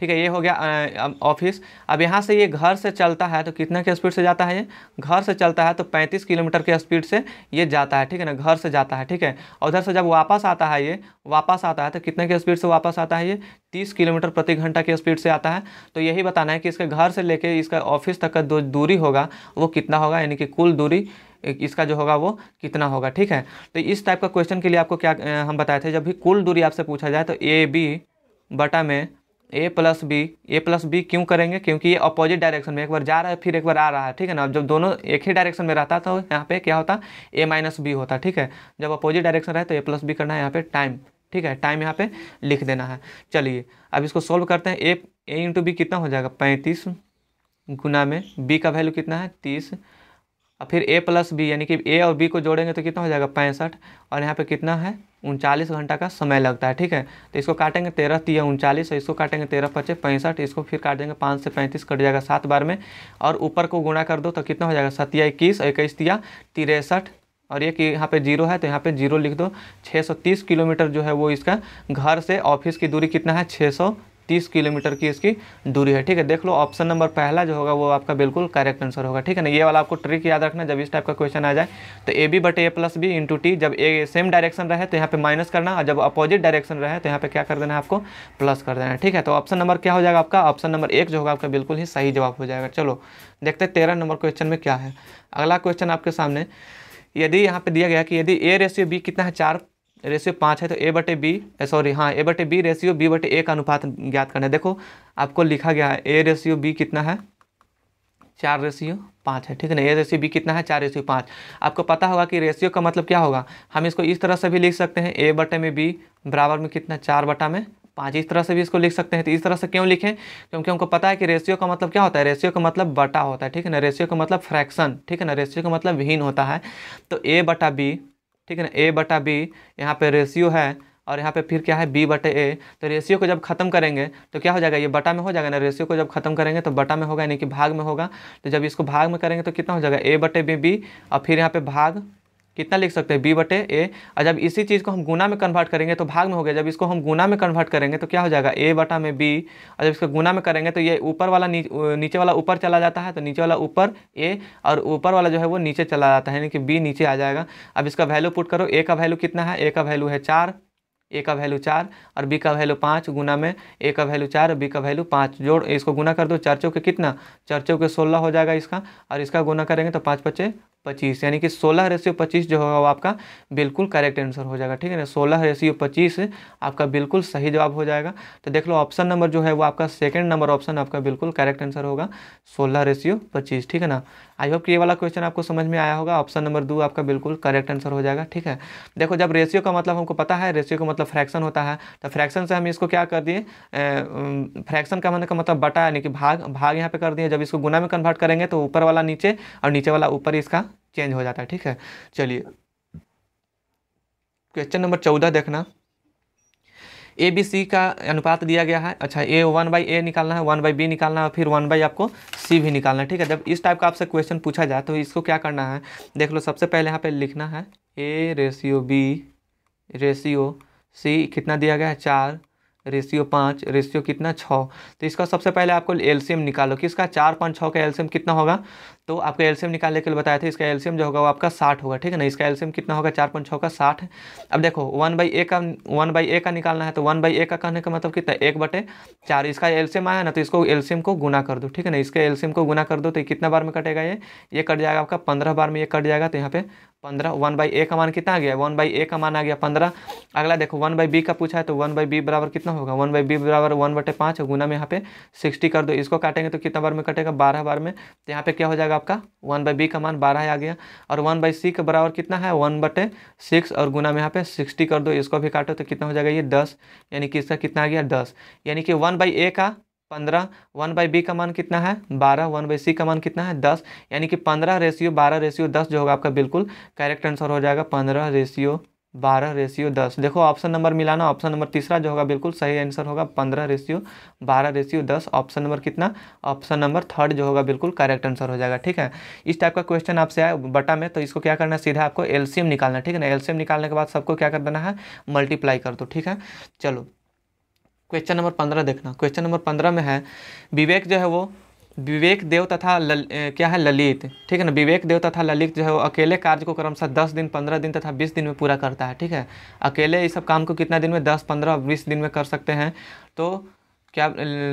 ठीक है ये हो गया ऑफिस अब यहाँ से ये घर से चलता है तो कितना के स्पीड से जाता है ये घर से चलता है तो 35 किलोमीटर के स्पीड से ये जाता है ठीक है ना घर से जाता है ठीक है उधर से जब वापस आता है ये वापस आता है तो कितने के स्पीड से वापस आता है ये तीस किलोमीटर प्रति घंटा की स्पीड से आता है तो यही बताना है कि इसके घर से लेके इसका ऑफिस तक का जो दूरी होगा वो कितना होगा यानी कि कुल दूरी इसका जो होगा वो कितना होगा ठीक है तो इस टाइप का क्वेश्चन के लिए आपको क्या हम बताए थे जब भी कुल दूरी आपसे पूछा जाए तो ए बी बटा में A plus B A plus B क्यों करेंगे क्योंकि ये अपोजिट डायरेक्शन में एक बार जा रहा है फिर एक बार आ रहा है ठीक है ना अब जब दोनों एक ही डायरेक्शन में रहता तो यहाँ पे क्या होता ए माइनस बी होता ठीक है जब अपोजिट डायरेक्शन रहे तो ए प्लस बी करना है यहाँ पे टाइम ठीक है टाइम यहाँ पे लिख देना है चलिए अब इसको सोल्व करते हैं ए ए इंटू बी कितना हो जाएगा पैंतीस गुना में बी का वैल्यू कितना है तीस और फिर ए प्लस बी यानी कि ए और बी को जोड़ेंगे तो कितना हो जाएगा पैंसठ और यहाँ पे कितना है उनचालीस घंटा का समय लगता है ठीक है तो इसको काटेंगे तेरह तीन तो उनचालीस और इसको काटेंगे तेरह पच्चीस पैंसठ इसको फिर काट देंगे पाँच से पैंतीस कट जाएगा सात बार में और ऊपर को गुणा कर दो तो कितना हो जाएगा सतिया इक्कीस इक्कीस तिया तिरसठ और ये कि यहाँ पे जीरो है तो यहाँ पे जीरो लिख दो 630 किलोमीटर जो है वो इसका घर से ऑफिस की दूरी कितना है तीस किलोमीटर की इसकी दूरी है ठीक है देख लो ऑप्शन नंबर पहला जो होगा वो आपका बिल्कुल करेक्ट आंसर होगा ठीक है ना ये वाला आपको ट्रिक याद रखना जब इस टाइप का क्वेश्चन आ जाए तो ए बी बटे A plus B into T जब ए सेम डायरेक्शन रहे तो यहाँ पे माइनस करना और जब अपोजिट डायरेक्शन रहे तो यहाँ पे क्या कर देना है आपको प्लस कर देना है ठीक है तो ऑप्शन नंबर क्या हो जाएगा आपका ऑप्शन नंबर एक जो होगा आपका बिल्कुल ही सही जवाब हो जाएगा चलो देखते हैं तेरह नंबर क्वेश्चन में क्या है अगला क्वेश्चन आपके सामने यदि यहाँ पे दिया गया कि यदि ए रेशियो बी कितना है चार रेशियो पाँच है तो ए हाँ, बटे बी सॉरी हाँ ए बटे बी रेशियो बी बटे ए का अनुपात ज्ञात करना है देखो आपको लिखा गया है ए रेशियो बी कितना है चार रेशियो पाँच है ठीक है ना ए रेशियो बी कितना है चार रेशियो पाँच आपको पता होगा कि रेशियो का मतलब क्या होगा हम इसको इस तरह से भी लिख सकते हैं ए बटे में बी बराबर में कितना चार बटा में पाँच इस तरह से भी इसको लिख सकते हैं तो इस तरह से क्यों लिखें क्योंकि हमको पता है कि रेशियो का मतलब क्या होता है रेशियो का मतलब बटा होता है ठीक है ना रेशियो का मतलब फ्रैक्शन ठीक है ना रेशियो का मतलब विहीन होता है तो ए बटा बी ठीक है ना ए बटा बी यहाँ पे रेशियो है और यहाँ पे फिर क्या है बी बटे ए तो रेशियो को जब खत्म करेंगे तो क्या हो जाएगा ये बटा में हो जाएगा ना रेशियो को जब खत्म करेंगे तो बटा में होगा यानी कि भाग में होगा तो जब इसको भाग में करेंगे तो कितना हो जाएगा ए बटे बी बी और फिर यहाँ पे भाग कितना लिख सकते हैं बी बटे ए और जब इसी चीज़ को हम गुना में कन्वर्ट करेंगे तो भाग में हो गया जब इसको हम गुना में कन्वर्ट करेंगे तो क्या हो जाएगा ए बटा में बी और जब इसको गुना में करेंगे तो ये ऊपर वाला नीचे वाला ऊपर चला जाता है तो नीचे वाला ऊपर ए और ऊपर वाला जो है वो नीचे चला जाता है यानी कि बी नीचे आ जाएगा अब इसका वैल्यू पुट करो ए का वैल्यू कितना है ए का वैल्यू है चार ए का वैल्यू चार और बी का वैल्यू पाँच गुना में ए का वैल्यू चार और बी का वैल्यू पाँच जोड़ इसको गुना कर दो चर्चों के कितना चर्चों के सोलह हो जाएगा इसका और इसका गुना करेंगे तो पाँच पच्चे पच्चीस यानी कि सोलह रेशियो पच्चीस जो होगा वो आपका बिल्कुल करेक्ट आंसर हो जाएगा ठीक है ना सोलह रेशियो पच्चीस आपका बिल्कुल सही जवाब हो जाएगा तो देख लो ऑप्शन नंबर जो है वो आपका सेकेंड नंबर ऑप्शन आपका बिल्कुल करेक्ट आंसर होगा सोलह रेशियो पच्चीस ठीक है ना आई होप कि ये वाला क्वेश्चन आपको समझ में आया होगा ऑप्शन नंबर दो आपका बिल्कुल करेक्ट आंसर हो जाएगा ठीक है देखो जब रेशियो का मतलब हमको पता है रेशियो का मतलब फ्रैक्शन होता है तो फ्रैक्शन से हम इसको क्या कर दिए फ्रैक्शन का मन का मतलब बटा यानी कि भाग भाग यहाँ पे कर दिए जब इसको गुना में कन्वर्ट करेंगे तो ऊपर वाला नीचे और नीचे वाला ऊपर इसका चेंज हो जाता है ठीक है चलिए क्वेश्चन नंबर चौदह देखना ए बी सी का अनुपात दिया गया है अच्छा ए वन बाई ए निकालना है वन बाई बी निकालना है फिर वन बाई आपको सी भी निकालना है ठीक है जब इस टाइप का आपसे क्वेश्चन पूछा जाए तो इसको क्या करना है देख लो सबसे पहले यहाँ पे लिखना है A ratio B ratio C कितना दिया गया है चार रेशियो पाँच रेशियो कितना छः तो इसका सबसे पहले आपको एल्शियम निकालो किसका चार पाँच छः का एल्शियम कितना होगा तो आपका एल्सियम निकालने के लिए बताया था इसका एल्सियम जो होगा वो आपका साठ होगा ठीक है ना इसका एल्सियम कितना होगा चार पॉइंट छः का साठ अब देखो वन बाई ए का वन बाई ए का निकालना है तो वन बाई ए का कहने का मतलब कितना एक बटे चार इसका एल्सियम आया ना तो इसको एल्सियम को गुना कर दो ठीक है ना इसके एल्सियम को गुना कर दो तो कितना बार में कटेगा ये ये कट जाएगा आपका पंद्रह बार में ये कट जाएगा तो यहाँ पे पंद्रह वन बाई ए का मान कितना आ गया वन बाई ए का मान आ गया पंद्रह अगला देखो वन बाई बी का पूछा है तो वन बाई बी बराबर कितना होगा वन बाई बी बराबर वन बटे पाँच गुना में यहाँ पे सिक्सटी कर दो इसको काटेंगे तो कितना बार में कटेगा बारह बार में तो यहाँ पे क्या हो जाएगा आपका वन बाई बी का मान बारह आ गया और वन बाई सी के बराबर कितना है वन बटे सिक्स और गुना में यहाँ पे सिक्सटी कर दो इसको भी काटो तो कितना हो जाएगा ये दस यानी कि इसका कितना आ गया दस यानी कि वन बाई ए का पंद्रह वन बाई बी का मान कितना है बारह वन बाई सी का मान कितना है दस यानी कि पंद्रह रेशियो बारह रेशियो दस जो होगा आपका बिल्कुल करेक्ट आंसर हो जाएगा पंद्रह रेशियो बारह रेशियो दस देखो ऑप्शन नंबर मिलाना ऑप्शन नंबर तीसरा जो होगा बिल्कुल सही आंसर होगा पंद्रह रेशियो बारह रेशियो दस ऑप्शन नंबर कितना ऑप्शन नंबर थर्ड जो होगा बिल्कुल करेक्ट आंसर हो जाएगा ठीक है इस टाइप का क्वेश्चन आपसे आए बटा में तो इसको क्या करना है सीधा आपको एलसीएम निकालना है ठीक है ना एलसीएम निकालने के बाद सबको क्या कर देना है मल्टीप्लाई कर दो ठीक है चलो क्वेश्चन नंबर पंद्रह देखना क्वेश्चन नंबर पंद्रह में है विवेक जो है वो विवेक देव तथा लल, क्या है ललित ठीक है ना विवेक देव तथा ललित जो है वो अकेले कार्य को क्रमशः दस दिन पंद्रह दिन तथा बीस दिन में पूरा करता है ठीक है अकेले इस सब काम को कितना दिन में दस पंद्रह बीस दिन में कर सकते हैं तो क्या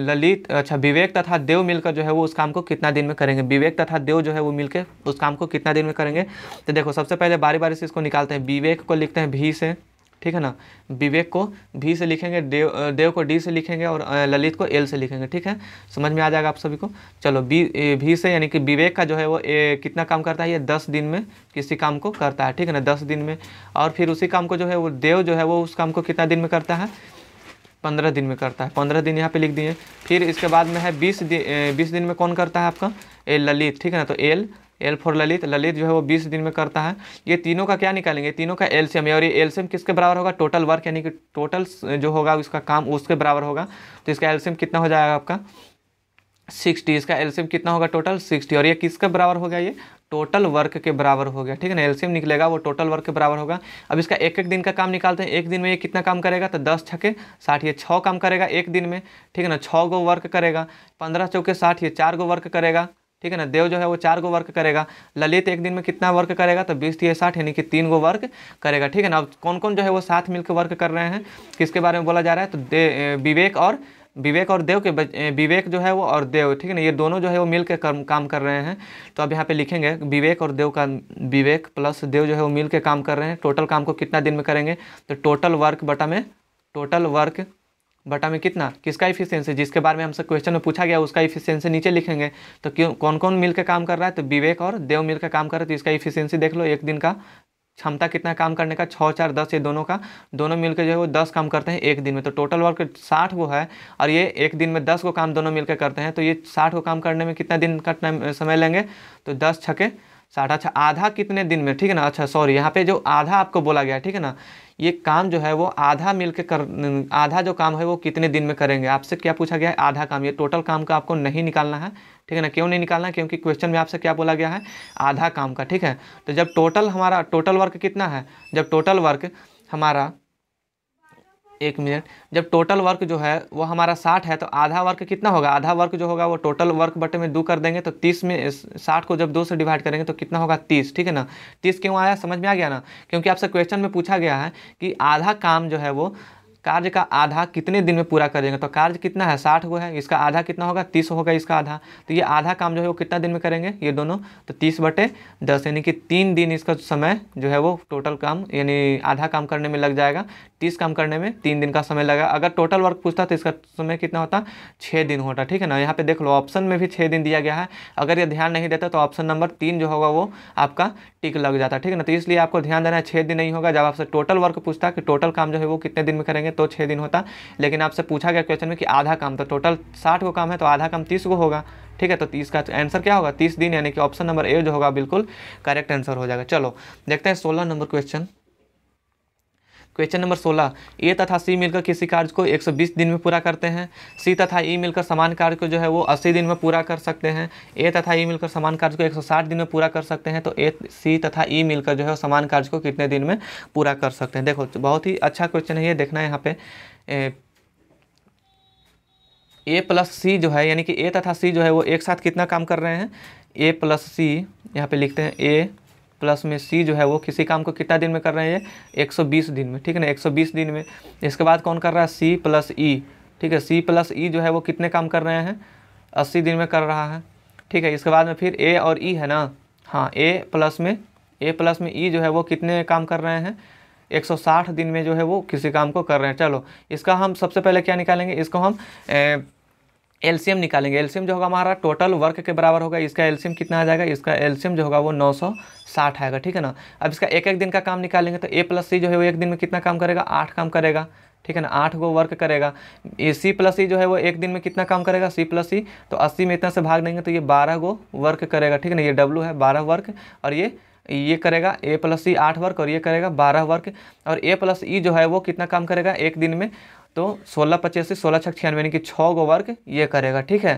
ललित अच्छा विवेक तथा देव मिलकर जो है वो उस काम को कितना दिन में करेंगे विवेक तथा देव जो है वो मिलकर उस काम को कितना दिन में करेंगे तो देखो सबसे पहले बारी बारी से इसको निकालते हैं विवेक को लिखते हैं भी से ठीक है ना विवेक को भी से लिखेंगे देव देव को डी से लिखेंगे और ललित को एल से लिखेंगे ठीक है समझ में आ जाएगा आप सभी को चलो बी भी से यानी कि विवेक का जो है वो ए, कितना काम करता है ये दस दिन में किसी काम को करता है ठीक है ना दस दिन में और फिर उसी काम को जो है वो देव जो है वो उस काम को कितना दिन में करता है पंद्रह दिन में करता है पंद्रह दिन यहाँ पे लिख दिए फिर इसके बाद में है बीस दिन बीस दिन में कौन करता है आपका ए ललित ठीक है ना तो एल एल फोर ललित ललित जो है वो बीस दिन में करता है ये तीनों का क्या निकालेंगे तीनों का एलसीएम और ये एलसीएम किसके बराबर होगा टोटल वर्क यानी कि टोटल जो होगा उसका काम उसके बराबर होगा तो इसका एलसीएम कितना हो जाएगा आपका सिक्सटी इसका एलसीएम कितना होगा टोटल सिक्सटी और ये किसके बराबर हो गया ये टोटल वर्क के बराबर हो गया ठीक है ना एलसीएम निकलेगा वो टोटल वर्क के बराबर होगा अब इसका एक एक दिन का काम निकालते हैं एक दिन में ये कितना काम करेगा तो दस छके साठ ये छः काम करेगा एक दिन में ठीक है ना छः गो वर्क करेगा पंद्रह चौके साठ ये चार गो वर्क करेगा ठीक है ना देव जो है वो चार गो वर्क करेगा ललित एक दिन में कितना वर्क करेगा तो बीस तीस साठ यानी कि तीन गो वर्क करेगा ठीक है ना अब कौन कौन जो है वो साथ मिलकर वर्क कर रहे हैं किसके बारे में बोला जा रहा है तो विवेक और विवेक और देव के विवेक जो है वो और देव ठीक है ना ये दोनों जो है वो मिलकर कर्म काम कर रहे हैं तो अब यहाँ पे लिखेंगे विवेक और देव का विवेक प्लस देव जो है वो मिलकर काम कर रहे हैं टोटल काम को कितना दिन में करेंगे तो टोटल वर्क बटा में टोटल वर्क बटा में कितना किसका इफिशियंसी जिसके बारे में हमसे क्वेश्चन में पूछा गया उसका इफिशियंसी नीचे लिखेंगे तो क्यों कौन कौन मिलकर काम कर रहा है तो विवेक और देव मिलकर काम कर रहे हैं तो इसका इफिशियंसी देख लो एक दिन का क्षमता कितना काम करने का छः चार दस ये दोनों का दोनों मिलकर जो है वो दस काम करते हैं एक दिन में तो टोटल वर्क साठ वो है और ये एक दिन में दस को काम दोनों मिलकर करते हैं तो ये साठ को काम करने में कितना दिन का टाइम समय लेंगे तो दस छके साठ अच्छा आधा कितने दिन में ठीक है ना अच्छा सॉरी यहाँ पे जो आधा आपको बोला गया ठीक है ना ये काम जो है वो आधा मिल के कर आधा जो काम है वो कितने दिन में करेंगे आपसे क्या पूछा गया है आधा काम ये टोटल काम का आपको नहीं निकालना है ठीक है ना क्यों नहीं निकालना क्योंकि क्वेश्चन में आपसे क्या बोला गया है आधा काम का ठीक है तो जब टोटल हमारा टोटल वर्क कितना है जब टोटल वर्क हमारा एक मिनट जब टोटल वर्क जो है वो हमारा साठ है तो आधा वर्क कितना होगा आधा वर्क जो होगा वो टोटल वर्क बटे में दो कर देंगे तो तीस में साठ को जब दो से डिवाइड करेंगे तो कितना होगा तीस ठीक है ना तीस क्यों आया समझ में आ गया ना क्योंकि आपसे क्वेश्चन में पूछा गया है कि आधा काम जो है वो कार्य का आधा कितने दिन में पूरा करेंगे तो कार्य कितना है साठ गो है इसका आधा कितना होगा तीस होगा इसका आधा तो ये आधा काम जो है वो कितना दिन में करेंगे ये दोनों तो तीस बटे दस यानी कि तीन दिन इसका समय जो है वो टोटल काम यानी आधा काम करने में लग जाएगा तीस काम करने में तीन दिन का समय लगा अगर टोटल वर्क पूछता तो इसका समय कितना होता छः दिन होता ठीक है ना यहाँ पे देख लो ऑप्शन में भी छः दिन दिया गया है अगर ये ध्यान नहीं देता तो ऑप्शन नंबर तीन जो होगा वो आपका टिक लग जाता ठीक है ना तो इसलिए आपको ध्यान देना है छः दिन नहीं होगा जब आपसे टोटल वर्क पूछता कि टोटल काम जो है वो कितने दिन में करेंगे तो छः दिन होता लेकिन आपसे पूछा गया क्वेश्चन में कि आधा काम तो टोटल साठ को काम है तो आधा काम तीस को होगा ठीक है तो तीस का आंसर क्या होगा तीस दिन यानी कि ऑप्शन नंबर ए जो होगा बिल्कुल करेक्ट आंसर हो जाएगा चलो देखते हैं सोलह नंबर क्वेश्चन क्वेश्चन नंबर सोलह ए तथा सी मिलकर किसी कार्य को 120 दिन में पूरा करते हैं सी तथा ई e मिलकर समान कार्य को जो है वो 80 दिन में पूरा कर सकते हैं ए तथा ई e मिलकर समान कार्य को 160 दिन में पूरा कर सकते हैं तो ए सी तथा ई e मिलकर जो है समान कार्य को कितने दिन में पूरा कर सकते हैं देखो बहुत ही अच्छा क्वेश्चन है ये देखना है यहाँ पे ए प्लस सी जो है यानी कि ए तथा सी जो है वो एक साथ कितना काम कर रहे हैं ए प्लस सी यहाँ पे लिखते हैं ए प्लस में सी जो है वो किसी काम को कितना दिन में कर रहे हैं ये 120 दिन में ठीक है ना 120 दिन में इसके बाद कौन कर रहा है सी प्लस ई ठीक है सी प्लस ई जो है वो कितने काम कर रहे हैं अस्सी दिन में कर रहा है ठीक है इसके बाद में फिर ए और ई e है ना हाँ ए प्लस में ए प्लस में ई e जो है वो कितने काम कर रहे हैं 160 दिन में जो है वो किसी काम को कर रहे हैं चलो इसका हम सबसे पहले क्या निकालेंगे इसको हम ए, एलसीएम निकालेंगे एलसीएम जो होगा हमारा टोटल वर्क के बराबर होगा इसका एलसीएम कितना आ जाएगा इसका एलसीएम जो होगा वो 960 आएगा ठीक है ना अब इसका एक एक दिन का काम निकालेंगे तो ए प्लस सी जो है वो एक दिन में कितना काम करेगा आठ काम करेगा ठीक है ना आठ गो वर्क करेगा ए सी प्लस ई जो है वो एक दिन में कितना काम करेगा सी प्लस ई तो अस्सी में इतना से भाग देंगे तो ये बारह गो वर्क करेगा ठीक है ना ये डब्लू है बारह वर्क और ये ये करेगा ए प्लस सी आठ वर्क और ये करेगा बारह वर्क और ए प्लस ई जो है वो कितना काम करेगा एक दिन में तो सोलह से सोलह छः छियानवे यानी कि छः गो वर्क ये करेगा ठीक है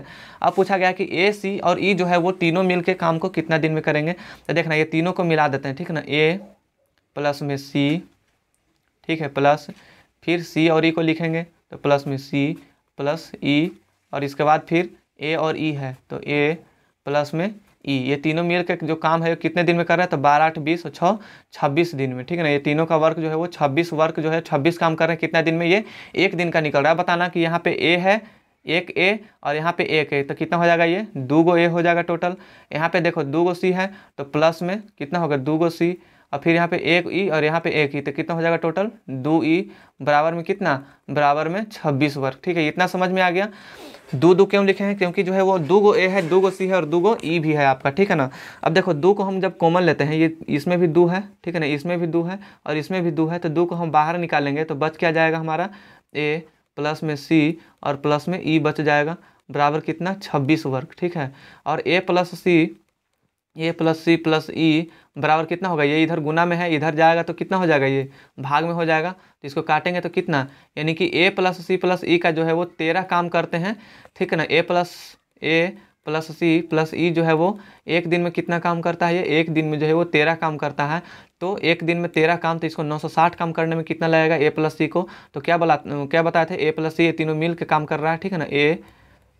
अब पूछा गया कि ए सी और ई e जो है वो तीनों मिल के काम को कितना दिन में करेंगे तो देखना ये तीनों को मिला देते हैं ठीक है ना ए प्लस में सी ठीक है प्लस फिर सी और ई e को लिखेंगे तो प्लस में सी प्लस ई e और इसके बाद फिर ए और ई e है तो ए प्लस में ई ये तीनों मिल के जो काम है कितने दिन में कर रहे हैं तो बारह आठ बीस और छः छब्बीस दिन में ठीक है ना ये तीनों का वर्क जो है वो छब्बीस वर्क जो है छब्बीस काम कर रहे हैं कितना दिन में ये एक दिन का निकल रहा है बताना कि यहाँ पे ए है एक ए और यहाँ पे एक ए तो कितना हो जाएगा ये दो गो ए हो जाएगा टोटल यहाँ पे देखो दो गो सी है तो प्लस में कितना होगा दो गो सी और फिर यहाँ पे एक ई e और यहाँ पे एक ई e, तो कितना हो जाएगा टोटल दो ई e, बराबर में कितना बराबर में छब्बीस वर्क ठीक है इतना समझ में आ गया दो दो क्यों लिखे हैं क्योंकि जो है वो दो गो ए है दो गो सी है और दो गो ई भी है आपका ठीक है ना अब देखो दो को हम जब कॉमन लेते हैं ये इसमें भी दो है ठीक है ना इसमें भी दो है और इसमें भी दो है तो दो को हम बाहर निकालेंगे तो बच क्या जाएगा हमारा ए प्लस में सी और प्लस में ई बच जाएगा बराबर कितना छब्बीस वर्ग ठीक है और A plus C A plus C plus E बराबर कितना होगा ये इधर गुना में है इधर जाएगा तो कितना हो जाएगा ये भाग में हो जाएगा तो इसको काटेंगे तो कितना यानी कि ए प्लस सी प्लस ई का जो है वो तेरह काम करते हैं ठीक है ना A plus A plus C plus E जो है वो एक दिन में कितना काम करता है ये एक दिन में जो है वो तेरह काम करता है तो एक दिन में तेरह काम तो इसको 960 काम करने में कितना लगेगा ए प्लस सी को तो क्या बोला क्या बताए थे ए प्लस सी ये तीनों मिल के काम कर रहा है ठीक है ना ए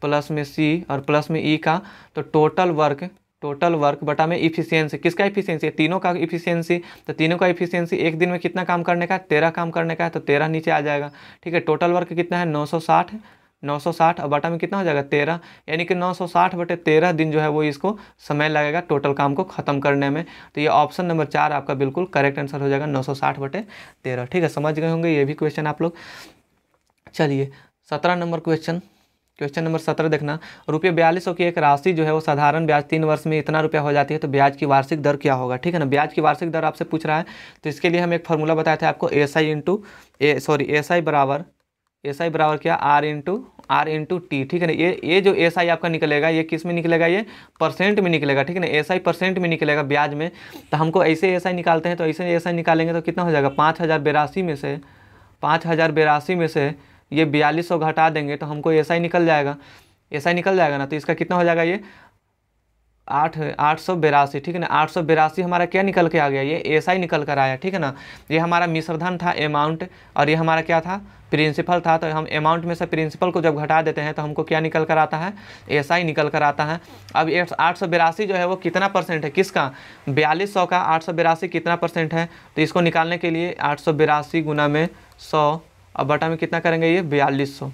प्लस में सी और प्लस में ई का तो टोटल वर्क टोटल वर्क बटा में इफिशियंसी किसका इफिशियंसी है तीनों का इफिशियंसी तो तीनों का इफिशियंसी एक दिन में कितना काम करने का है तेरह काम करने का है तो तेरह नीचे आ जाएगा ठीक है टोटल वर्क कितना है नौ सौ साठ नौ सौ साठ और बटा में कितना हो जाएगा तेरह यानी कि नौ सौ साठ बटे तेरह दिन जो है वो इसको समय लगेगा टोटल काम को ख़त्म करने में तो ये ऑप्शन नंबर चार आपका बिल्कुल करेक्ट आंसर हो जाएगा नौ सौ साठ बटे तेरह ठीक है समझ गए होंगे ये भी क्वेश्चन आप लोग चलिए सत्रह नंबर क्वेश्चन क्वेश्चन नंबर सत्रह देखना रुपये बयालीस की एक राशि जो है वो साधारण ब्याज तीन वर्ष में इतना रुपया हो जाती है तो ब्याज की वार्षिक दर क्या होगा ठीक है ना ब्याज की वार्षिक दर आपसे पूछ रहा है तो इसके लिए हम एक फॉर्मूला बताए थे आपको S I into A sorry S I बराबर एस आई बराबर क्या R into R into T ठीक है ना ये ये जो एस आई आपका निकलेगा ये किस में निकलेगा ये परसेंट में निकलेगा ठीक है ना एस आई परसेंट में निकलेगा ब्याज में तो हमको ऐसे एस आई निकालते हैं तो ऐसे एस आई निकालेंगे तो कितना हो जाएगा पाँच हज़ार बेरासी में से पाँच हज़ार बेरासी में से ये बयालीस सौ घटा देंगे तो हमको ऐसा ही निकल जाएगा ऐसा ही निकल जाएगा ना तो इसका कितना हो जाएगा ये आठ आठ सौ बिरासी ठीक है ना आठ सौ बिरासी हमारा क्या निकल के आ गया ये ऐसा ही निकल कर आया ठीक है ना ये हमारा मिश्रधन था अमाउंट और ये हमारा क्या था प्रिंसिपल था तो हम अमाउंट में से प्रिंसिपल को जब घटा देते हैं तो हमको क्या निकल कर आता है ऐसा ही निकल कर आता है अब ये आठ सौ बिरासी जो है वो कितना परसेंट है किसका बयालीस सौ का आठ सौ बिरासी कितना परसेंट है तो इसको निकालने के लिए आठ सौ बिरासी गुना में सौ और बटा में कितना करेंगे ये बयालीस सौ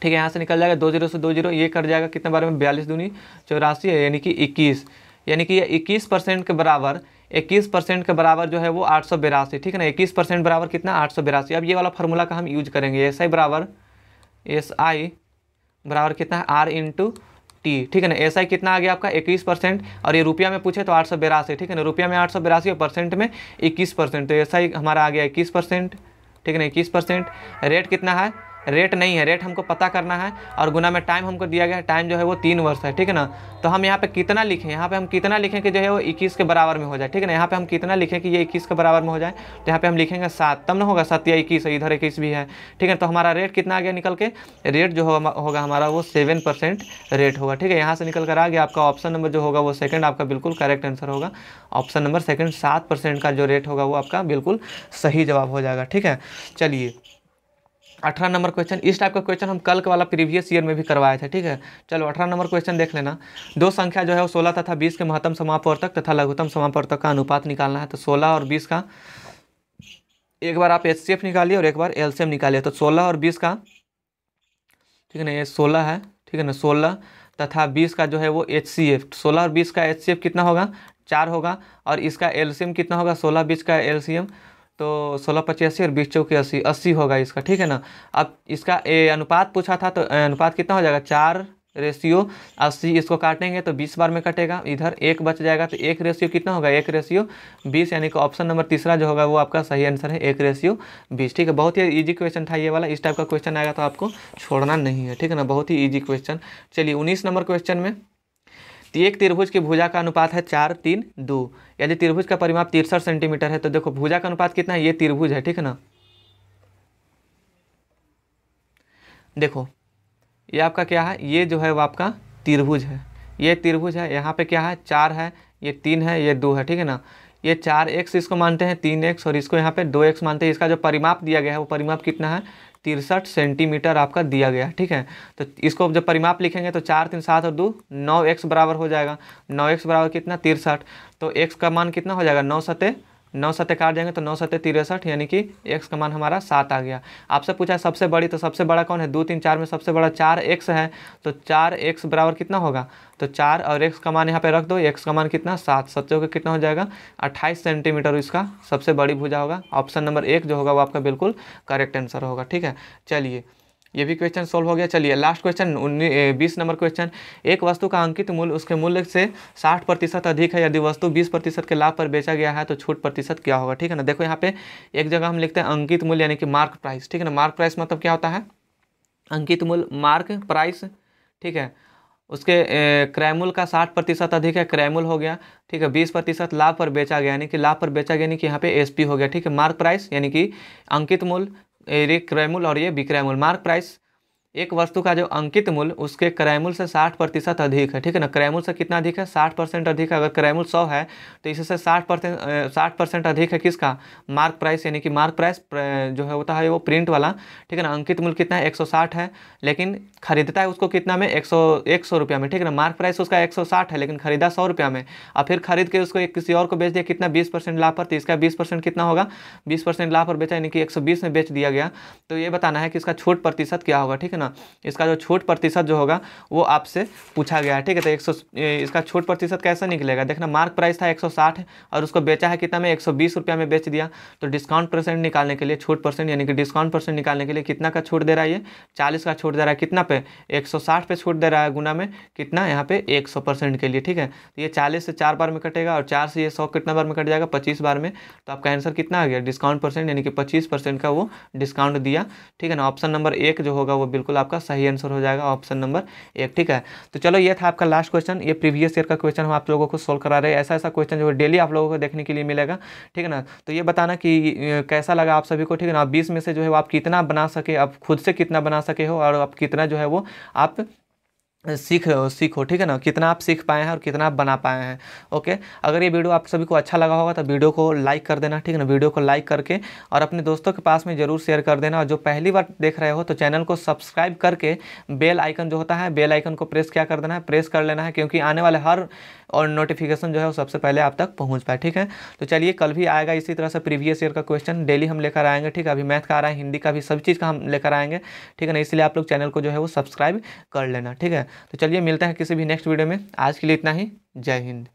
ठीक है यहाँ से निकल जाएगा दो जीरो से दो जीरो ये कर जाएगा कितने बारे में बयालीस दूनी चौरासी है यानी कि इक्कीस यानी कि ये इक्कीस परसेंट के बराबर इक्कीस परसेंट के बराबर जो है वो आठ सौ बिरासी ठीक है ना इक्कीस परसेंट बराबर कितना आठ सौ बिरासी अब ये वाला फार्मूला का हम यूज करेंगे एस आई बराबर एस आई बराबर कितना है आर इंटू टी ठीक है ना एस आई कितना आ गया आपका इक्कीस परसेंट और ये रुपया में पूछे तो आठ सौ बिरासी ठीक है ना रुपया में आठ सौ बिरासी और परसेंट में इक्कीस परसेंट तो एस आई हमारा आ गया इक्कीस परसेंट ठीक है ना इक्कीस परसेंट रेट कितना है रेट नहीं है रेट हमको पता करना है और गुना में टाइम हमको दिया गया है टाइम जो है वो तीन वर्ष है ठीक है ना तो हम यहाँ पे कितना लिखें यहाँ पे हम कितना लिखें कि जो है वो इक्कीस के बराबर में हो जाए ठीक है ना यहाँ पे हम कितना लिखें कि ये इक्कीस के बराबर में हो जाए तो यहाँ पे हम लिखेंगे सात तब ना होगा सत्य इक्कीस इधर इक्कीस भी है ठीक है तो हमारा रेट कितना आ गया निकल के रेट जो होगा हमारा वो सेवन परसेंट रेट होगा ठीक है यहाँ से निकल कर आ गया आपका ऑप्शन नंबर जो होगा वो सेकेंड आपका बिल्कुल करेक्ट आंसर होगा ऑप्शन नंबर सेकेंड सात परसेंट का जो रेट होगा वो आपका बिल्कुल सही जवाब हो जाएगा ठीक है चलिए अठारह नंबर क्वेश्चन इस टाइप का क्वेश्चन हम कल वाला प्रीवियस ईयर में भी करवाए थे ठीक है चलो अठारह नंबर क्वेश्चन देख लेना दो संख्या जो है वो सोलह तथा बीस के महत्तम समापवर्तक तथा लघुतम समापवर्तक का अनुपात निकालना है तो सोलह और बीस का एक बार आप एच निकालिए और एक बार एल निकालिए तो सोलह और बीस का ठीक है ना ये सोलह है ठीक है ना सोलह तथा बीस का जो है वो एच सी एफ सोलह और बीस का एच सी एफ कितना होगा चार होगा और इसका एल कितना होगा सोलह बीस का एल सी एम तो सोलह पचासी और बीस चौकी अस्सी अस्सी होगा इसका ठीक है ना अब इसका ए अनुपात पूछा था तो अनुपात कितना हो जाएगा चार रेशियो अस्सी इसको काटेंगे तो बीस बार में कटेगा इधर एक बच जाएगा तो एक रेशियो कितना होगा एक रेशियो बीस यानी कि ऑप्शन नंबर तीसरा जो होगा वो आपका सही आंसर है एक रेशियो बीस ठीक है बहुत ही इजी क्वेश्चन था ये वाला इस टाइप का क्वेश्चन आएगा तो आपको छोड़ना नहीं है ठीक है ना बहुत ही ईजी क्वेश्चन चलिए उन्नीस नंबर क्वेश्चन में एक त्रिभुज की भुजा का अनुपात है चार तीन दो यदि त्रिभुज का परिमाप तिरसठ सेंटीमीटर है तो देखो भुजा का अनुपात कितना है ये त्रिभुज है ठीक है ना देखो ये आपका क्या है ये जो है वो आपका त्रिभुज है ये त्रिभुज है यहाँ पे क्या है चार है ये तीन है ये दो है ठीक है ना ये चार एक्स इसको मानते हैं तीन एक्स और इसको यहाँ पे दो एक्स मानते हैं इसका जो परिमाप दिया गया है वो परिमाप कितना है तिरसठ सेंटीमीटर आपका दिया गया ठीक है तो इसको जब परिमाप लिखेंगे तो चार तीन सात और दो नौ एक्स बराबर हो जाएगा नौ एक्स बराबर कितना तिरसठ तो एक्स का मान कितना हो जाएगा नौ सतह नौ सत्य काट जाएंगे तो नौ सत्य तिरसठ यानी कि एक्स का मान हमारा सात आ गया आपसे पूछा है सबसे बड़ी तो सबसे बड़ा कौन है दो तीन चार में सबसे बड़ा चार एक्स है तो चार एक्स बराबर कितना होगा तो चार और एक्स का मान यहाँ पे रख दो एक्स का मान कितना सात सत्यों का कितना हो जाएगा अट्ठाईस सेंटीमीटर इसका सबसे बड़ी भूजा होगा ऑप्शन नंबर एक जो होगा वो आपका बिल्कुल करेक्ट आंसर होगा ठीक है चलिए ये भी क्वेश्चन सोल्व हो गया चलिए लास्ट क्वेश्चन बीस नंबर क्वेश्चन एक वस्तु का अंकित मूल्य उसके मूल्य से साठ प्रतिशत अधिक है यदि वस्तु बीस प्रतिशत के लाभ पर बेचा गया है तो छूट प्रतिशत क्या होगा ठीक है ना देखो यहाँ पे एक जगह हम लिखते हैं अंकित मूल्य यानी कि मार्क प्राइस ठीक है ना मार्क प्राइस मतलब क्या होता है अंकित मूल्य मार्क प्राइस ठीक है उसके क्रैमुल का साठ प्रतिशत अधिक है क्रैमुल हो गया ठीक है बीस प्रतिशत लाभ पर बेचा गया यानी कि लाभ पर बेचा गया यानी कि यहाँ पे एसपी हो गया ठीक है मार्क प्राइस यानी कि अंकित मूल्य रिक रेमुल और ये बिक्रैमुल मार्क प्राइस एक वस्तु का जो अंकित मूल्य उसके क्रय से साठ प्रतिशत अधिक है ठीक है ना क्रय से कितना अधिक है साठ परसेंट अधिक है अगर क्रय 100 सौ है तो इससे साठ परसेंट साठ परसेंट अधिक है किसका मार्क प्राइस यानी कि मार्क प्राइस जो है होता है वो प्रिंट वाला ठीक है ना अंकित मूल्य कितना है एक सौ साठ है लेकिन खरीदता है उसको कितना में एक सौ एक सौ रुपया में ठीक है ना मार्क प्राइस उसका एक सौ साठ है लेकिन खरीदा सौ रुपया में और फिर खरीद के उसको किसी और को बेच दिया कितना बीस परसेंट लाभ पर तो इसका बीस परसेंट कितना होगा बीस परसेंट लाभ पर बेचा यानी कि एक सौ बीस में बेच दिया गया तो ये बताना है कि इसका छूट प्रतिशत क्या होगा ठीक है ना ना इसका जो छोट प्रतिशत जो होगा वो आपसे पूछा गया है ठीक है तो एक इसका छोट प्रतिशत कैसा निकलेगा देखना मार्क प्राइस था 160 और उसको बेचा है कितना में एक रुपया में बेच दिया तो डिस्काउंट परसेंट निकालने के लिए छूट परसेंट यानी कि डिस्काउंट परसेंट निकालने के लिए कितना का छूट दे रहा है ये चालीस का छूट दे रहा है कितना पे एक पे छूट दे रहा है गुना में कितना यहाँ पे एक के लिए ठीक है तो ये चालीस से चार बार में कटेगा और चार से ये सौ कितना बार में कट जाएगा पच्चीस बार में तो आपका आंसर कितना आ गया डिस्काउंट परसेंट यानी कि पच्चीस परसेंट का वो डिस्काउंट दिया ठीक है ना ऑप्शन नंबर एक जो होगा वो बिल्कुल बिल्कुल आपका सही आंसर हो जाएगा ऑप्शन नंबर एक ठीक है तो चलो ये था आपका लास्ट क्वेश्चन ये प्रीवियस ईयर का क्वेश्चन हम आप लोगों को सोल्व करा रहे हैं ऐसा ऐसा क्वेश्चन जो डेली आप लोगों को देखने के लिए मिलेगा ठीक है ना तो ये बताना कि कैसा लगा आप सभी को ठीक है ना बीस में से जो है वो आप कितना बना सके आप खुद से कितना बना सके हो और आप कितना जो है वो आप सीख रहे हो सीखो ठीक है ना कितना आप सीख पाए हैं और कितना आप बना पाए हैं ओके अगर ये वीडियो आप सभी को अच्छा लगा होगा तो वीडियो को लाइक कर देना ठीक है ना वीडियो को लाइक करके और अपने दोस्तों के पास में ज़रूर शेयर कर देना और जो पहली बार देख रहे हो तो चैनल को सब्सक्राइब करके बेल आइकन जो होता है बेल आइकन को प्रेस क्या कर देना है प्रेस कर लेना है क्योंकि आने वाले हर और नोटिफिकेशन जो है वो सबसे पहले आप तक पहुँच पाए ठीक है तो चलिए कल भी आएगा इसी तरह से प्रीवियस ईयर का क्वेश्चन डेली हम लेकर आएंगे ठीक है अभी मैथ का आ रहा है हिंदी का भी सब चीज़ का हम लेकर आएंगे ठीक है ना इसलिए आप लोग चैनल को जो है वो सब्सक्राइब कर लेना ठीक है तो चलिए मिलते हैं किसी भी नेक्स्ट वीडियो में आज के लिए इतना ही जय हिंद